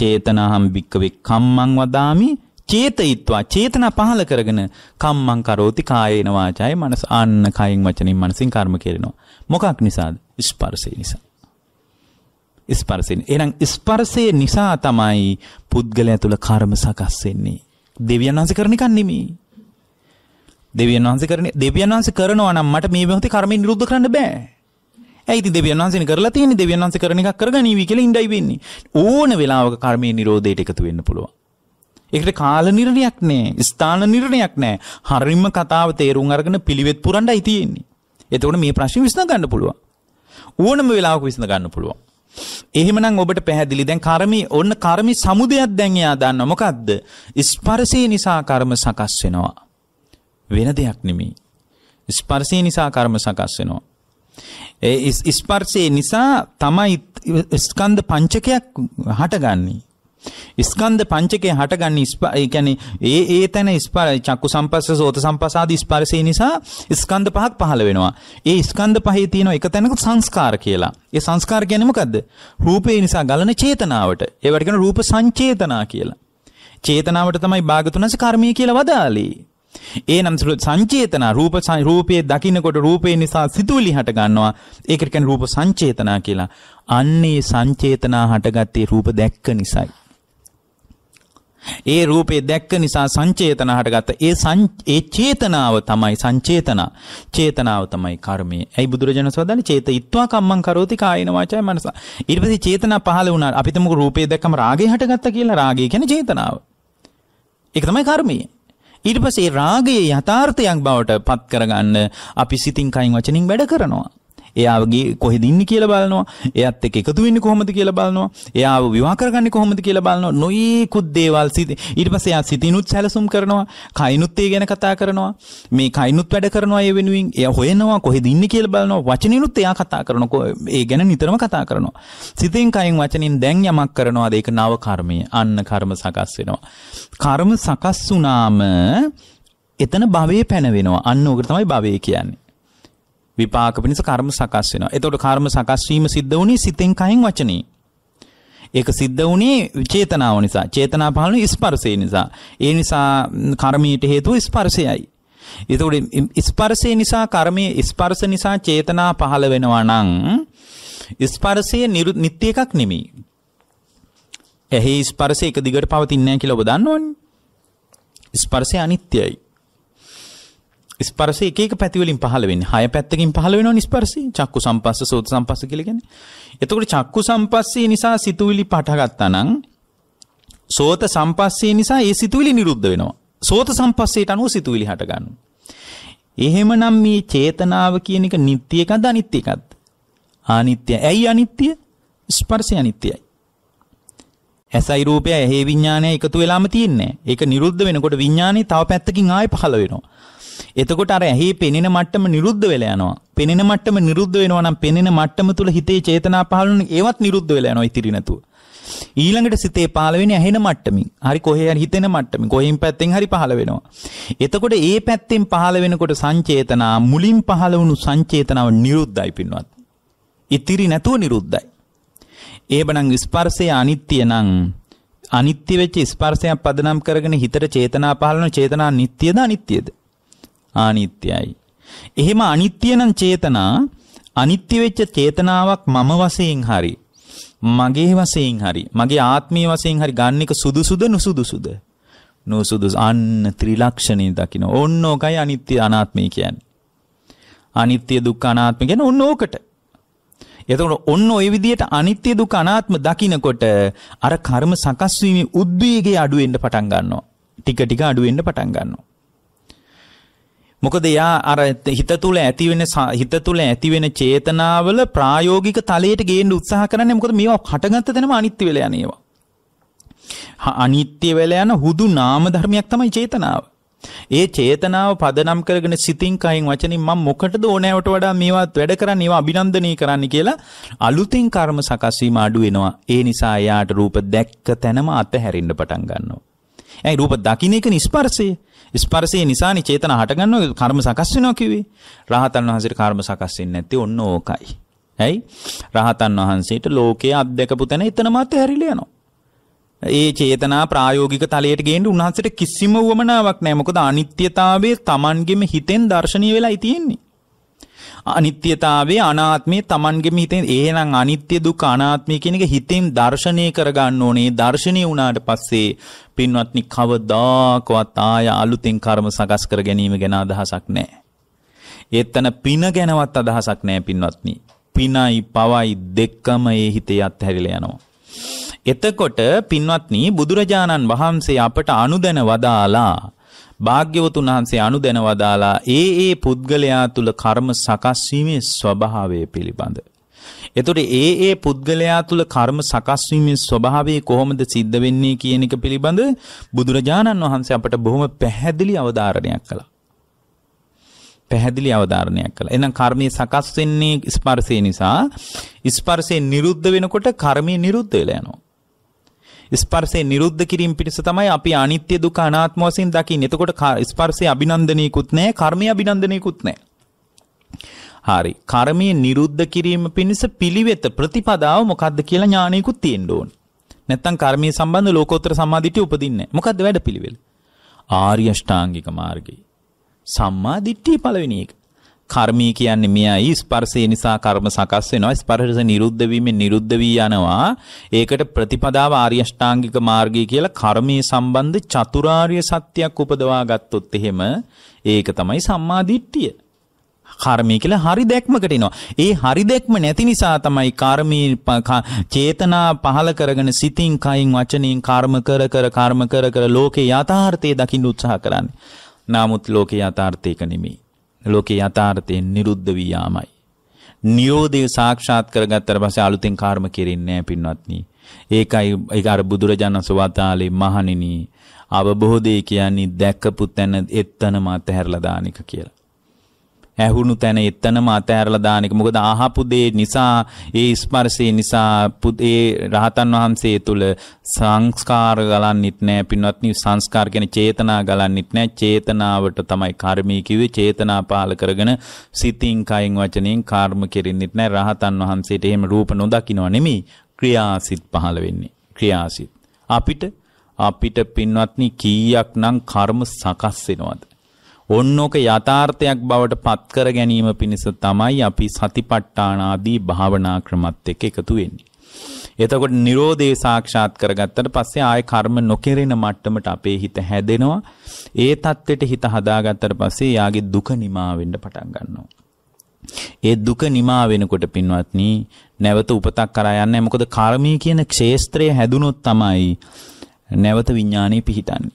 චේතනාහම් භික්කවේ කම්මං වදාමි චේතයිත්වා චේතනා පහල කරගෙන කම්මං කරෝති කායේන වාචාය මනස අන්න කයෙන් වචනින් මනසින් කර්ම කෙරෙනවා මොකක් නිසාද ස්පර්ශය නිසා. ස්පර්ශයෙන්. එහෙනම් ස්පර්ශය නිසා තමයි පුද්ගලයා තුල කර්ම සකස් වෙන්නේ. දෙවියන් වහන්සේ කරන එකක් නෙමෙයි. දෙවියන් වහන්සේ කරන්නේ දෙවියන් වහන්සේ කරනවා නම් මට මේ මොහොතේ කර්මය නිරුද්ධ කරන්න බෑ. ඇයි ඉතින් දෙවියන් වහන්සේනේ කරලා තියෙන්නේ දෙවියන් වහන්සේ කරන එකක් කරගනීවි කියලා ඉඳයි වෙන්නේ. ඕන වෙලාවක කර්මයේ නිරෝධයට එකතු වෙන්න පුළුවන්. ඒකට කාල නිර්ණයක් නෑ, ස්ථාන නිර්ණයක් නෑ. හරිම කතාව තේරුම් අරගෙන පිළිවෙත් පුරන්නයි තියෙන්නේ. එතකොට මේ ප්‍රශ්නේ විසඳ ගන්න පුළුවන්. ඕනම වෙලාවක විසඳ ගන්න පුළුවන්. එහෙමනම් ඔබට පැහැදිලි දැන් කර්මී ඔන්න කර්මි සමුදයක් දැන් එයා දන්නවා මොකද්ද? ස්පර්ශය නිසා කර්ම සකස් වෙනවා. වෙන දෙයක් නෙමෙයි. ස්පර්ශය නිසා කර්ම සකස් වෙනවා. ඒ ස්පර්ශය නිසා තමයි ස්කන්ධ පංචකයක් හටගන්නේ. ස්කන්ධ පංචකය හටගන්න ස්පැන ඒ ඒ තැන ස්පාර චක්කු සම්පස්ස සෝත සම්පසාද ස්පර්සය නිසා ස්කන්ධ පහක් පහළ වෙනවා. ඒ ස්කන්ධ පහේ තියෙන එක තැනක සංස්කාර කියලා. ඒ සංස්කාර කියන්නේ මොකද්ද? රූපේ නිසා ගලන චේතනාවට. ඒවට කියන රූප සංචේතනා කියලා. චේතනාවට තමයි භාගතුනස කර්මය කියලා වදාළේ. ඒ නම් සංචේතනා රූප රූපයේ දකින්නකොට රූපේ නිසා සිතුවිලි හට ගන්නවා. ඒකට කියන්නේ රූප සංචේතනා කියලා. අන්නේ සංචේතනා හටගත්තේ රූප දැක්ක නිසායි. ඒ රූපේ දැක්ක නිසා සංචේතන හටගත්ත. ඒ ඒ චේතනාව තමයි සංචේතන. චේතනාව තමයි කර්මය. ඇයි බුදුරජාණන් සවදාලි චේතීත්වා කම්මං කරෝති කායන වාචාය මනස. ඊට පස්සේ චේතනා පහළ වුණා. අපිට මොකද රූපේ දැක්කම රාගය හටගත්ත කියලා රාගය කියන්නේ චේතනාව. ඒක තමයි කර්මය. ඊට පස්සේ රාගයේ යථාර්ථයක් බවට පත් කරගන්න අපි සිතින් කයින් වචනින් වැඩ කරනවා. එයාගේ කොහෙද ඉන්නේ කියලා බලනවා එයාත් එක්ක එකතු වෙන්නේ කොහොමද කියලා බලනවා එයාව විවාහ කරගන්නේ කොහොමද කියලා බලනවා නොයේකුත් දේවල් සිත ඊට පස්සේ එයා සිතිනුත් සැලසුම් කරනවා කයිනුත් ඒ ගැන කතා කරනවා මේ කයිනුත් වැඩ කරනවා ඒ වෙනුවෙන් එයා හොයනවා කොහෙද ඉන්නේ කියලා බලනවා වචනිනුත් එයා කතා කරනවා ඒ ගැන නිතරම කතා කරනවා සිතෙන් කයින් වචනින් දැන් යමක් කරනවාද ඒක නව කර්මය අන්න කර්ම සකස් වෙනවා කර්ම සකස් වුණාම එතන භවයේ පැනවෙනවා අන්න ඕකට තමයි භවය කියන්නේ විපාක පිණිස කර්ම සකස් වෙනවා. එතකොට කර්ම සකස් වීම සිද්ධ වුණේ සිතෙන් කයෙන් වචනේ. ඒක සිද්ධ වුණේ චේතනාව නිසා. චේතනා පහළ ස්පර්ශය නිසා. ඒ නිසා කර්මයට හේතුව ස්පර්ශයයි. එතකොට ස්පර්ශය නිසා කර්මයේ ස්පර්ශ නිසා චේතනා පහළ වෙනවා නම් ස්පර්ශය නිත්‍ය එකක් නෙමෙයි. එහි ස්පර්ශය එක දිගට පවතින්නේ නැහැ කියලා ඔබ දන්නවනේ. ස්පර්ශය අනිත්‍යයි. ස්පර්ශ එක එක පැතිවලින් පහළ වෙන්නේ. හය පැත්තකින් පහළ වෙනවා නිස්පර්ශය. චක්කු සම්පස්ස සෝත සම්පස්ස කියලා කියන්නේ. එතකොට චක්කු සම්පස්සය නිසා සිතුවිලි පටගත්තා නම් සෝත සම්පස්සය නිසා ඒ සිතුවිලි නිරුද්ධ වෙනවා. සෝත සම්පස්සයට අනුව සිතුවිලි හට ගන්නවා. එහෙමනම් මේ චේතනාව කියන එක නිට්ටි එකද අනිත්‍ය එකද? ආනිත්‍ය. ඇයි අනිත්‍ය? ස්පර්ශය අනිත්‍යයි. ඇසයි රූපය ඇහි විඥානය එකතු වෙලාම තියෙන්නේ. ඒක නිරුද්ධ වෙනකොට විඥානේ තව පැත්තකින් ආයෙ පහළ වෙනවා. එතකොට අර ඇහි පෙනෙන මට්ටම නිරුද්ධ වෙලා යනවා. පෙනෙන මට්ටම නිරුද්ධ වෙනවා නම් පෙනෙන මට්ටම තුල හිතේ චේතනා පහළ වෙන ඒවත් නිරුද්ධ වෙලා යනවා ඉතිරි නැතුව. ඊළඟට සිතේ පහළ වෙන්නේ ඇහෙන මට්ටමින්. හරි කොහේ හරි හිතෙන මට්ටමින්. කොහෙන් පැත්තෙන් හරි පහළ වෙනවා. එතකොට ඒ පැත්තෙන් පහළ වෙනකොට සංචේතනා මුලින් පහළ වුණු සංචේතනාව නිරුද්ධයි පින්වත්. ඉතිරි නැතුව නිරුද්ධයි. ඒබනම් ස්පර්ශය අනිත්‍ය නම් අනිත්‍ය වෙච්ච ස්පර්ශයක් පදනම් කරගෙන හිතට චේතනා පහළන චේතනා නිට්ටියද අනිත්‍යද? අනිත්‍යයි. එහෙම අනිත්‍ය නම් චේතනා අනිත්‍ය වෙච්ච චේතනාවක් මම වශයෙන් හරි මගේ වශයෙන් හරි මගේ ආත්මයේ වශයෙන් හරි ගන්න එක සුදුසුද නුසුදුසුද නුසුදුසු අන්න ත්‍රිලක්ෂණේ දකින්න ඕන්න ඕකයි අනිත්‍ය අනාත්මය කියන්නේ අනිත්‍ය දුක්ඛ අනාත්ම කියන්නේ ඕන්න ඕකට එතකොට ඔන්න ওই විදිහට අනිත්‍ය දුක්ඛ අනාත්ම දකිනකොට අර කර්ම සකස් වීමේ උද්වේගය අඩු වෙන්න පටන් ගන්නවා ටික ටික අඩු වෙන්න පටන් ගන්නවා මොකද එයා අර හිත තුළ ඇතිවෙන හිත තුළ ඇතිවෙන චේතනාවල ප්‍රායෝගික තලයට ගේන්න උත්සාහ කරන්නේ මොකද මේවා හටගත්ත තැනම අනිත්‍ය වෙලා යන ඒවා. අනිත්‍ය වෙලා යන හුදු නාම ධර්මයක් තමයි චේතනාව. ඒ චේතනාව පදනම් කරගෙන සිතින් කයින් වචනින් මම මොකටද ඕනෑවට වඩා මේවත් වැඩ කරන්න ඒවා අභිනන්දනය කරන්න කියලා අලුතින් කර්ම සකස් වීම අඩු වෙනවා. ඒ නිසා එයාට රූප දැක්ක තැනම අතහැරින්න පටන් ගන්නවා. ඇයි රූප දකින්න එක නිස්පර්ශය. ස්පර්ශය නිසානි චේතන හටගන්නවා කර්ම සකස් වෙනවා කිව්වේ. රහතන් වහන්සේට කර්ම සකස් වෙන්නේ නැත්තේ ඔන්න ඕකයි. ඇයි? රහතන් වහන්සේට ලෝකයේ අත්දකපු තැන එතනම අතහැරිලා යනවා. ඒ චේතනා ප්‍රායෝගික තලයට ගේන්න උන්වහන්සේට කිසිම උවමනාවක් නැහැ. මොකද අනිත්‍යතාවයේ Tamanගෙම හිතෙන් දර්ශනීය වෙලායි තියෙන්නේ. අනිත්‍යතාවයේ අනාත්මය Tamanගෙම හිතෙන් එහෙනම් අනිත්‍ය දුක අනාත්මය කියන එක හිතෙන් දර්ශනය කරගන්න ඕනේ දර්ශනය වුණාට පස්සේ පින්වත්නි කවදාකවත් ආය අලුතෙන් කර්ම සකස් කර ගැනීම ගැන අදහසක් නැහැ. ඒත්තන පින ගැනවත් අදහසක් නැහැ පින්වත්නි. පිනයි පවයි දෙකම ඒ හිතේ අත්හැරිලා යනවා. එතකොට පින්වත්නි බුදුරජාණන් වහන්සේ අපට අනුදැන වදාලා භාග්‍යවතුන් වහන්සේ අනුදැන වදාලා ඒ ඒ පුද්ගලයා තුල කර්ම සකස් වීමේ ස්වභාවය පිළිබඳ. එතකොට ඒ ඒ පුද්ගලයා තුල කර්ම සකස් වීමේ ස්වභාවය කොහොමද සිද්ධ වෙන්නේ කියන එක පිළිබඳ බුදුරජාණන් වහන්සේ අපට බොහොම පැහැදිලි අවධාරණයක් කළා. පැහැදිලි අවධාරණයක් කළා. එහෙනම් කර්මයේ සකස් වෙන්නේ ස්පර්ශය නිසා. ස්පර්ශය නිරුද්ධ වෙනකොට කර්මය නිරුද්ධ වෙලා යනවා. ස්පර්ශය නිරුද්ධ කිරීම පිණිස තමයි අපි අනිත්‍ය දුක අනාත්ම වශයෙන් දකින්නේ. එතකොට ස්පර්ශයේ අභිනන්දනීයකුත් නැහැ, කර්මයේ අභිනන්දනීයකුත් නැහැ. හරි. කර්මයේ නිරුද්ධ කිරීම පිණිස පිළිවෙත ප්‍රතිපදාව මොකද්ද කියලා ඥානයකුත් තියෙන්න ඕන. නැත්තම් කර්මයේ සම්බන්ධ ලෝකෝත්තර සම්මාදිටිය උපදින්නේ නැහැ. මොකද්ද වැඩපිළිවෙල? ආර්ය අෂ්ටාංගික මාර්ගය. සම්මාදිටිය පළවෙනි එක. කර්මී කියන්නේ මෙයයි ස්පර්ශය නිසා කර්ම සකස් වෙනවා ස්පර්ශ නිරුද්ධ වීමෙන් නිරුද්ධ වී යනවා ඒකට ප්‍රතිපදාව ආර්ය ෂ්ටාංගික මාර්ගය කියලා කර්මී සම්බන්ධ චතුරාර්ය සත්‍යයක් උපදවා ගත්තොත් එහෙම ඒක තමයි සම්මා දිට්ඨිය කර්මී කියලා හරි දැක්මකට එනවා. ඒ හරි දැක්ම නැති නිසා තමයි කර්මී චේතනා පහල කරගෙන සිතින් කයින් වචනෙන් කර්ම කර කර කර්ම කර කර ලෝකේ යථාර්ථය දකින්න උත්සාහ කරන්නේ. නමුත් ලෝකේ යථාර්ථයක නෙමෙයි. ලෝකේ යථාර්ථයෙන් නිරුද්ධ වී යාමයි. නිරෝධය සාක්ෂාත් කරගත්තට පස්සේ අලුතෙන් කර්ම කෙරෙන්නේ නැහැ පින්වත්නි. ඒකයි ඒක අර බුදුරජාණන් සවතාලේ මහණෙනි අවබෝධය කියන්නේ දැකපු තැන එත්තනම අතහැරලා දාන එක කියලා. ඇහුණු තැන එතනම අතහැරලා දාන එක. මොකද ආහපු දේ නිසා ඒ ස්පර්ශය නිසා ඒ රහතන් වහන්සේ තුල සංස්කාර ගලන්නෙත් නෑ. පින්වත්නි සංස්කාර කියන්නේ චේතනා ගලන්නෙත් නෑ. චේතනාවට තමයි කර්මී කිව්වේ. චේතනා පාල කරගෙන සිතින් කයින් වචනෙන් කර්ම කෙරෙන්නෙත් නෑ. රහතන් වහන්සේට එහෙම රූප නොදකින්නවා නෙමෙයි. ක්‍රියාසිත පහළ වෙන්නේ. ක්‍රියාසිත. අපිට අපිට පින්වත්නි කීයක් නම් කර්ම සකස් වෙනවද? ඔන්නෝක යථාර්ථයක් බවට පත්කර ගැනීම පිණිස තමයි අපි සතිපට්ඨානාදී භාවනා ක්‍රමත් එක්ක එකතු වෙන්නේ. එතකොට Nirodhe සාක්ෂාත් කරගත්තට පස්සේ ආය කර්ම නොකෙරෙන මට්ටමට අපේ හිත හැදෙනවා. ඒ தත්ත්වෙට හිත හදාගත්තට පස්සේ යාගේ දුක නිමා වෙන්න පටන් ගන්නවා. ඒ දුක නිමා වෙනකොට පින්වත්නි නැවත උපතක් කරා යන්නේ මොකද කර්මී කියන ක්ෂේත්‍රය හැදුනොත් තමයි නැවත විඥානෙ පිහිටන්නේ.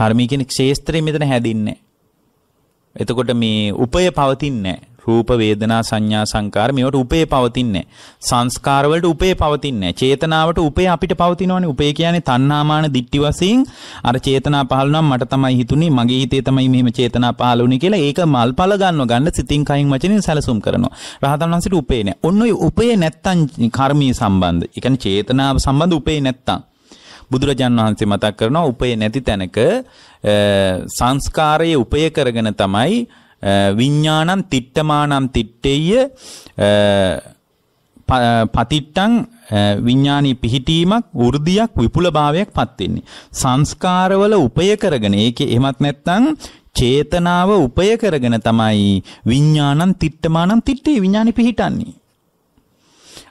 කර්මී කියන ක්ෂේත්‍රය මෙතන හැදින්නේ. එතකොට මේ උපය පවතින්නේ රූප වේදනා සංඥා සංකාර මේවට උපේ පවතින්නේ සංස්කාර වලට උපේ පවතින්නේ චේතනාවට උපේ අපිට පවතිනවනේ උපේ කියන්නේ තණ්හාමාන දිට්ටි වශයෙන් අර චේතනා පහළ නම් මට තමයි හිතුනේ මගේ හිතේ තමයි මෙහෙම චේතනා පහළ වුනේ කියලා ඒක මල් පල ගන්නව ගන්න සිතින් කයින් වචනෙන් සැලසුම් කරනවා රහතන් වහන්සේට උපේ නැහැ ඔන්න ඔය උපේ නැත්තම් කර්මීය සම්බන්ධ ඒ කියන්නේ චේතනාව සම්බන්ධ උපේ නැත්තම් බුදුරජාන් වහන්සේ මතක් කරනවා උපේ නැති තැනක සංස්කාරයේ උපය කරගෙන තමයි විඤ්ඤාණං තිට්ඨමානං තිට්ඨෙය්‍ය පතිට්ටං විඤ්ඤාණී පිහිටීමක් වෘද්ධියක් විපුලභාවයක්පත් වෙන්නේ සංස්කාරවල උපය කරගෙන ඒකේ එහෙමත් නැත්නම් චේතනාව උපය කරගෙන තමයි විඤ්ඤාණං තිට්ඨමානං තිට්ඨේ විඤ්ඤාණි පිහිටන්නේ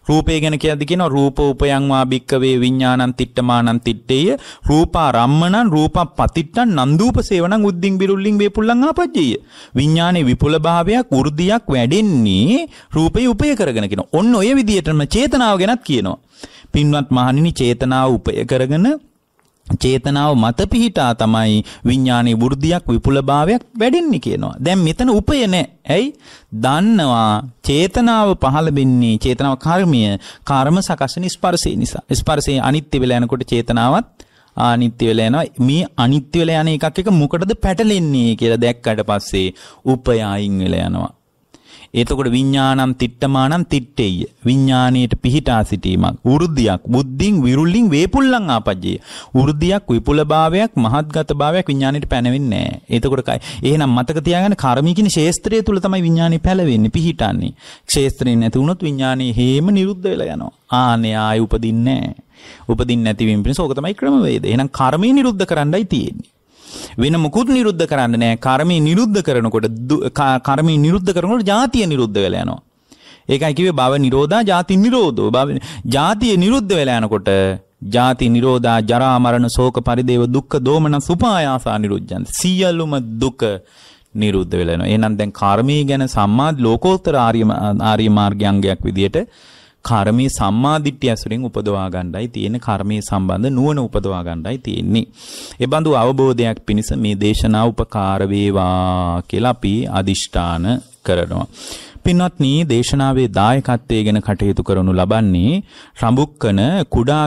රූපය ගැන කියද්දි කියනවා රූප උපයං වා භික්කවේ විඥානං තිට්ඨමානං තිට්ඨේය රූපාරම්මණං රූපපතිට්ඨං නන්දූප සේවනං උද්දින් බිරුල්ලින් වේපුල්ලං ආපජ්ජේය විඥානයේ විපුල භාවයක් වෘද්ධියක් වැඩෙන්නේ රූපේ උපය කරගෙන කියන ඔන්න ඔය විදිහටම චේතනාව ගැනත් කියනවා පින්වත් මහණෙනි චේතනාව උපය කරගෙන චේතනාව මත පිහිටා තමයි විඥානයේ වෘද්ධියක් විපුලභාවයක් වැඩෙන්නේ කියනවා. දැන් මෙතන උපය නැහැ. ඇයි? දන්නවා චේතනාව පහළ වෙන්නේ චේතනාව කර්මය, කර්ම සකස් වෙන ස්පර්ශය නිසා. ස්පර්ශය අනිත්‍ය වෙලා යනකොට චේතනාවත් අනිත්‍ය වෙලා යනවා. මේ අනිත්‍ය වෙලා යන එකක් එක මොකටද පැටලෙන්නේ කියලා දැක්කට පස්සේ උපය අයින් වෙලා යනවා. එතකොට විඥානම් තිට්ඨමානම් තිට්ඨෙය්‍ය. විඥාණයට පිහිටා සිටීමක්. වෘද්ධියක් බුද්ධින් විරුල්ලින් වේපුල්ලං ආපජ්ජේ. වෘද්ධියක් විපුලභාවයක් මහත්ගතභාවයක් විඥාණයට පැනවෙන්නේ නැහැ. එතකොට කයි. එහෙනම් මතක තියාගන්න කර්මිකින ශේස්ත්‍රය තුල තමයි විඥාණය පැලවෙන්නේ පිහිටන්නේ. ශේස්ත්‍රේ නැති වුණොත් විඥාණය හේම නිරුද්ධ වෙලා යනවා. ආනේ ආය උපදින්නේ නැහැ. උපදින්නේ නැතිවීම පිණිස ඕක තමයි ක්‍රමවේද. එහෙනම් කර්මය නිරුද්ධ කරන්නයි තියෙන්නේ. වෙන මුකුත් නිරුද්ධ කරන්න නෑ කර්මය නිරුද්ධ කරනකොට කර්මය නිරුද්ධ කරනකොට ජාතිය නිරුද්ධ වෙලා යනවා. ඒකයි කිව්වේ භව නිරෝධා ජාති නිරෝධෝ භව ජාතිය නිරුද්ධ වෙලා යනකොට ජාති නිරෝධා ජරා මරණ ශෝක පරිදේව දුක්ඛ දෝමන සුපායාසා නිරුද්ධයන් සියලුම දුක නිරුද්ධ වෙලා යනවා. එහෙනම් දැන් කර්මී ගැන සම්මා ලෝකෝත්තර ආර්ය ආර්ය මාර්ගයංගයක් විදියට කර්මයේ සම්මාදිට්ඨිය ඇසුරෙන් උපදවා ගන්නයි තියෙන කර්මයේ සම්බන්ධ නුවණ උපදවා ගන්නයි තියෙන්නේ. ඒ බඳු අවබෝධයක් පිණිස මේ දේශනාව උපකාර වේවා කියලා අපි අදිෂ්ඨාන කරනවා. පින්වත්නි දේශනාවේ දායකත්වයේ ගැන කටයුතු කරනු ලබන්නේ රඹුක්කන කුඩා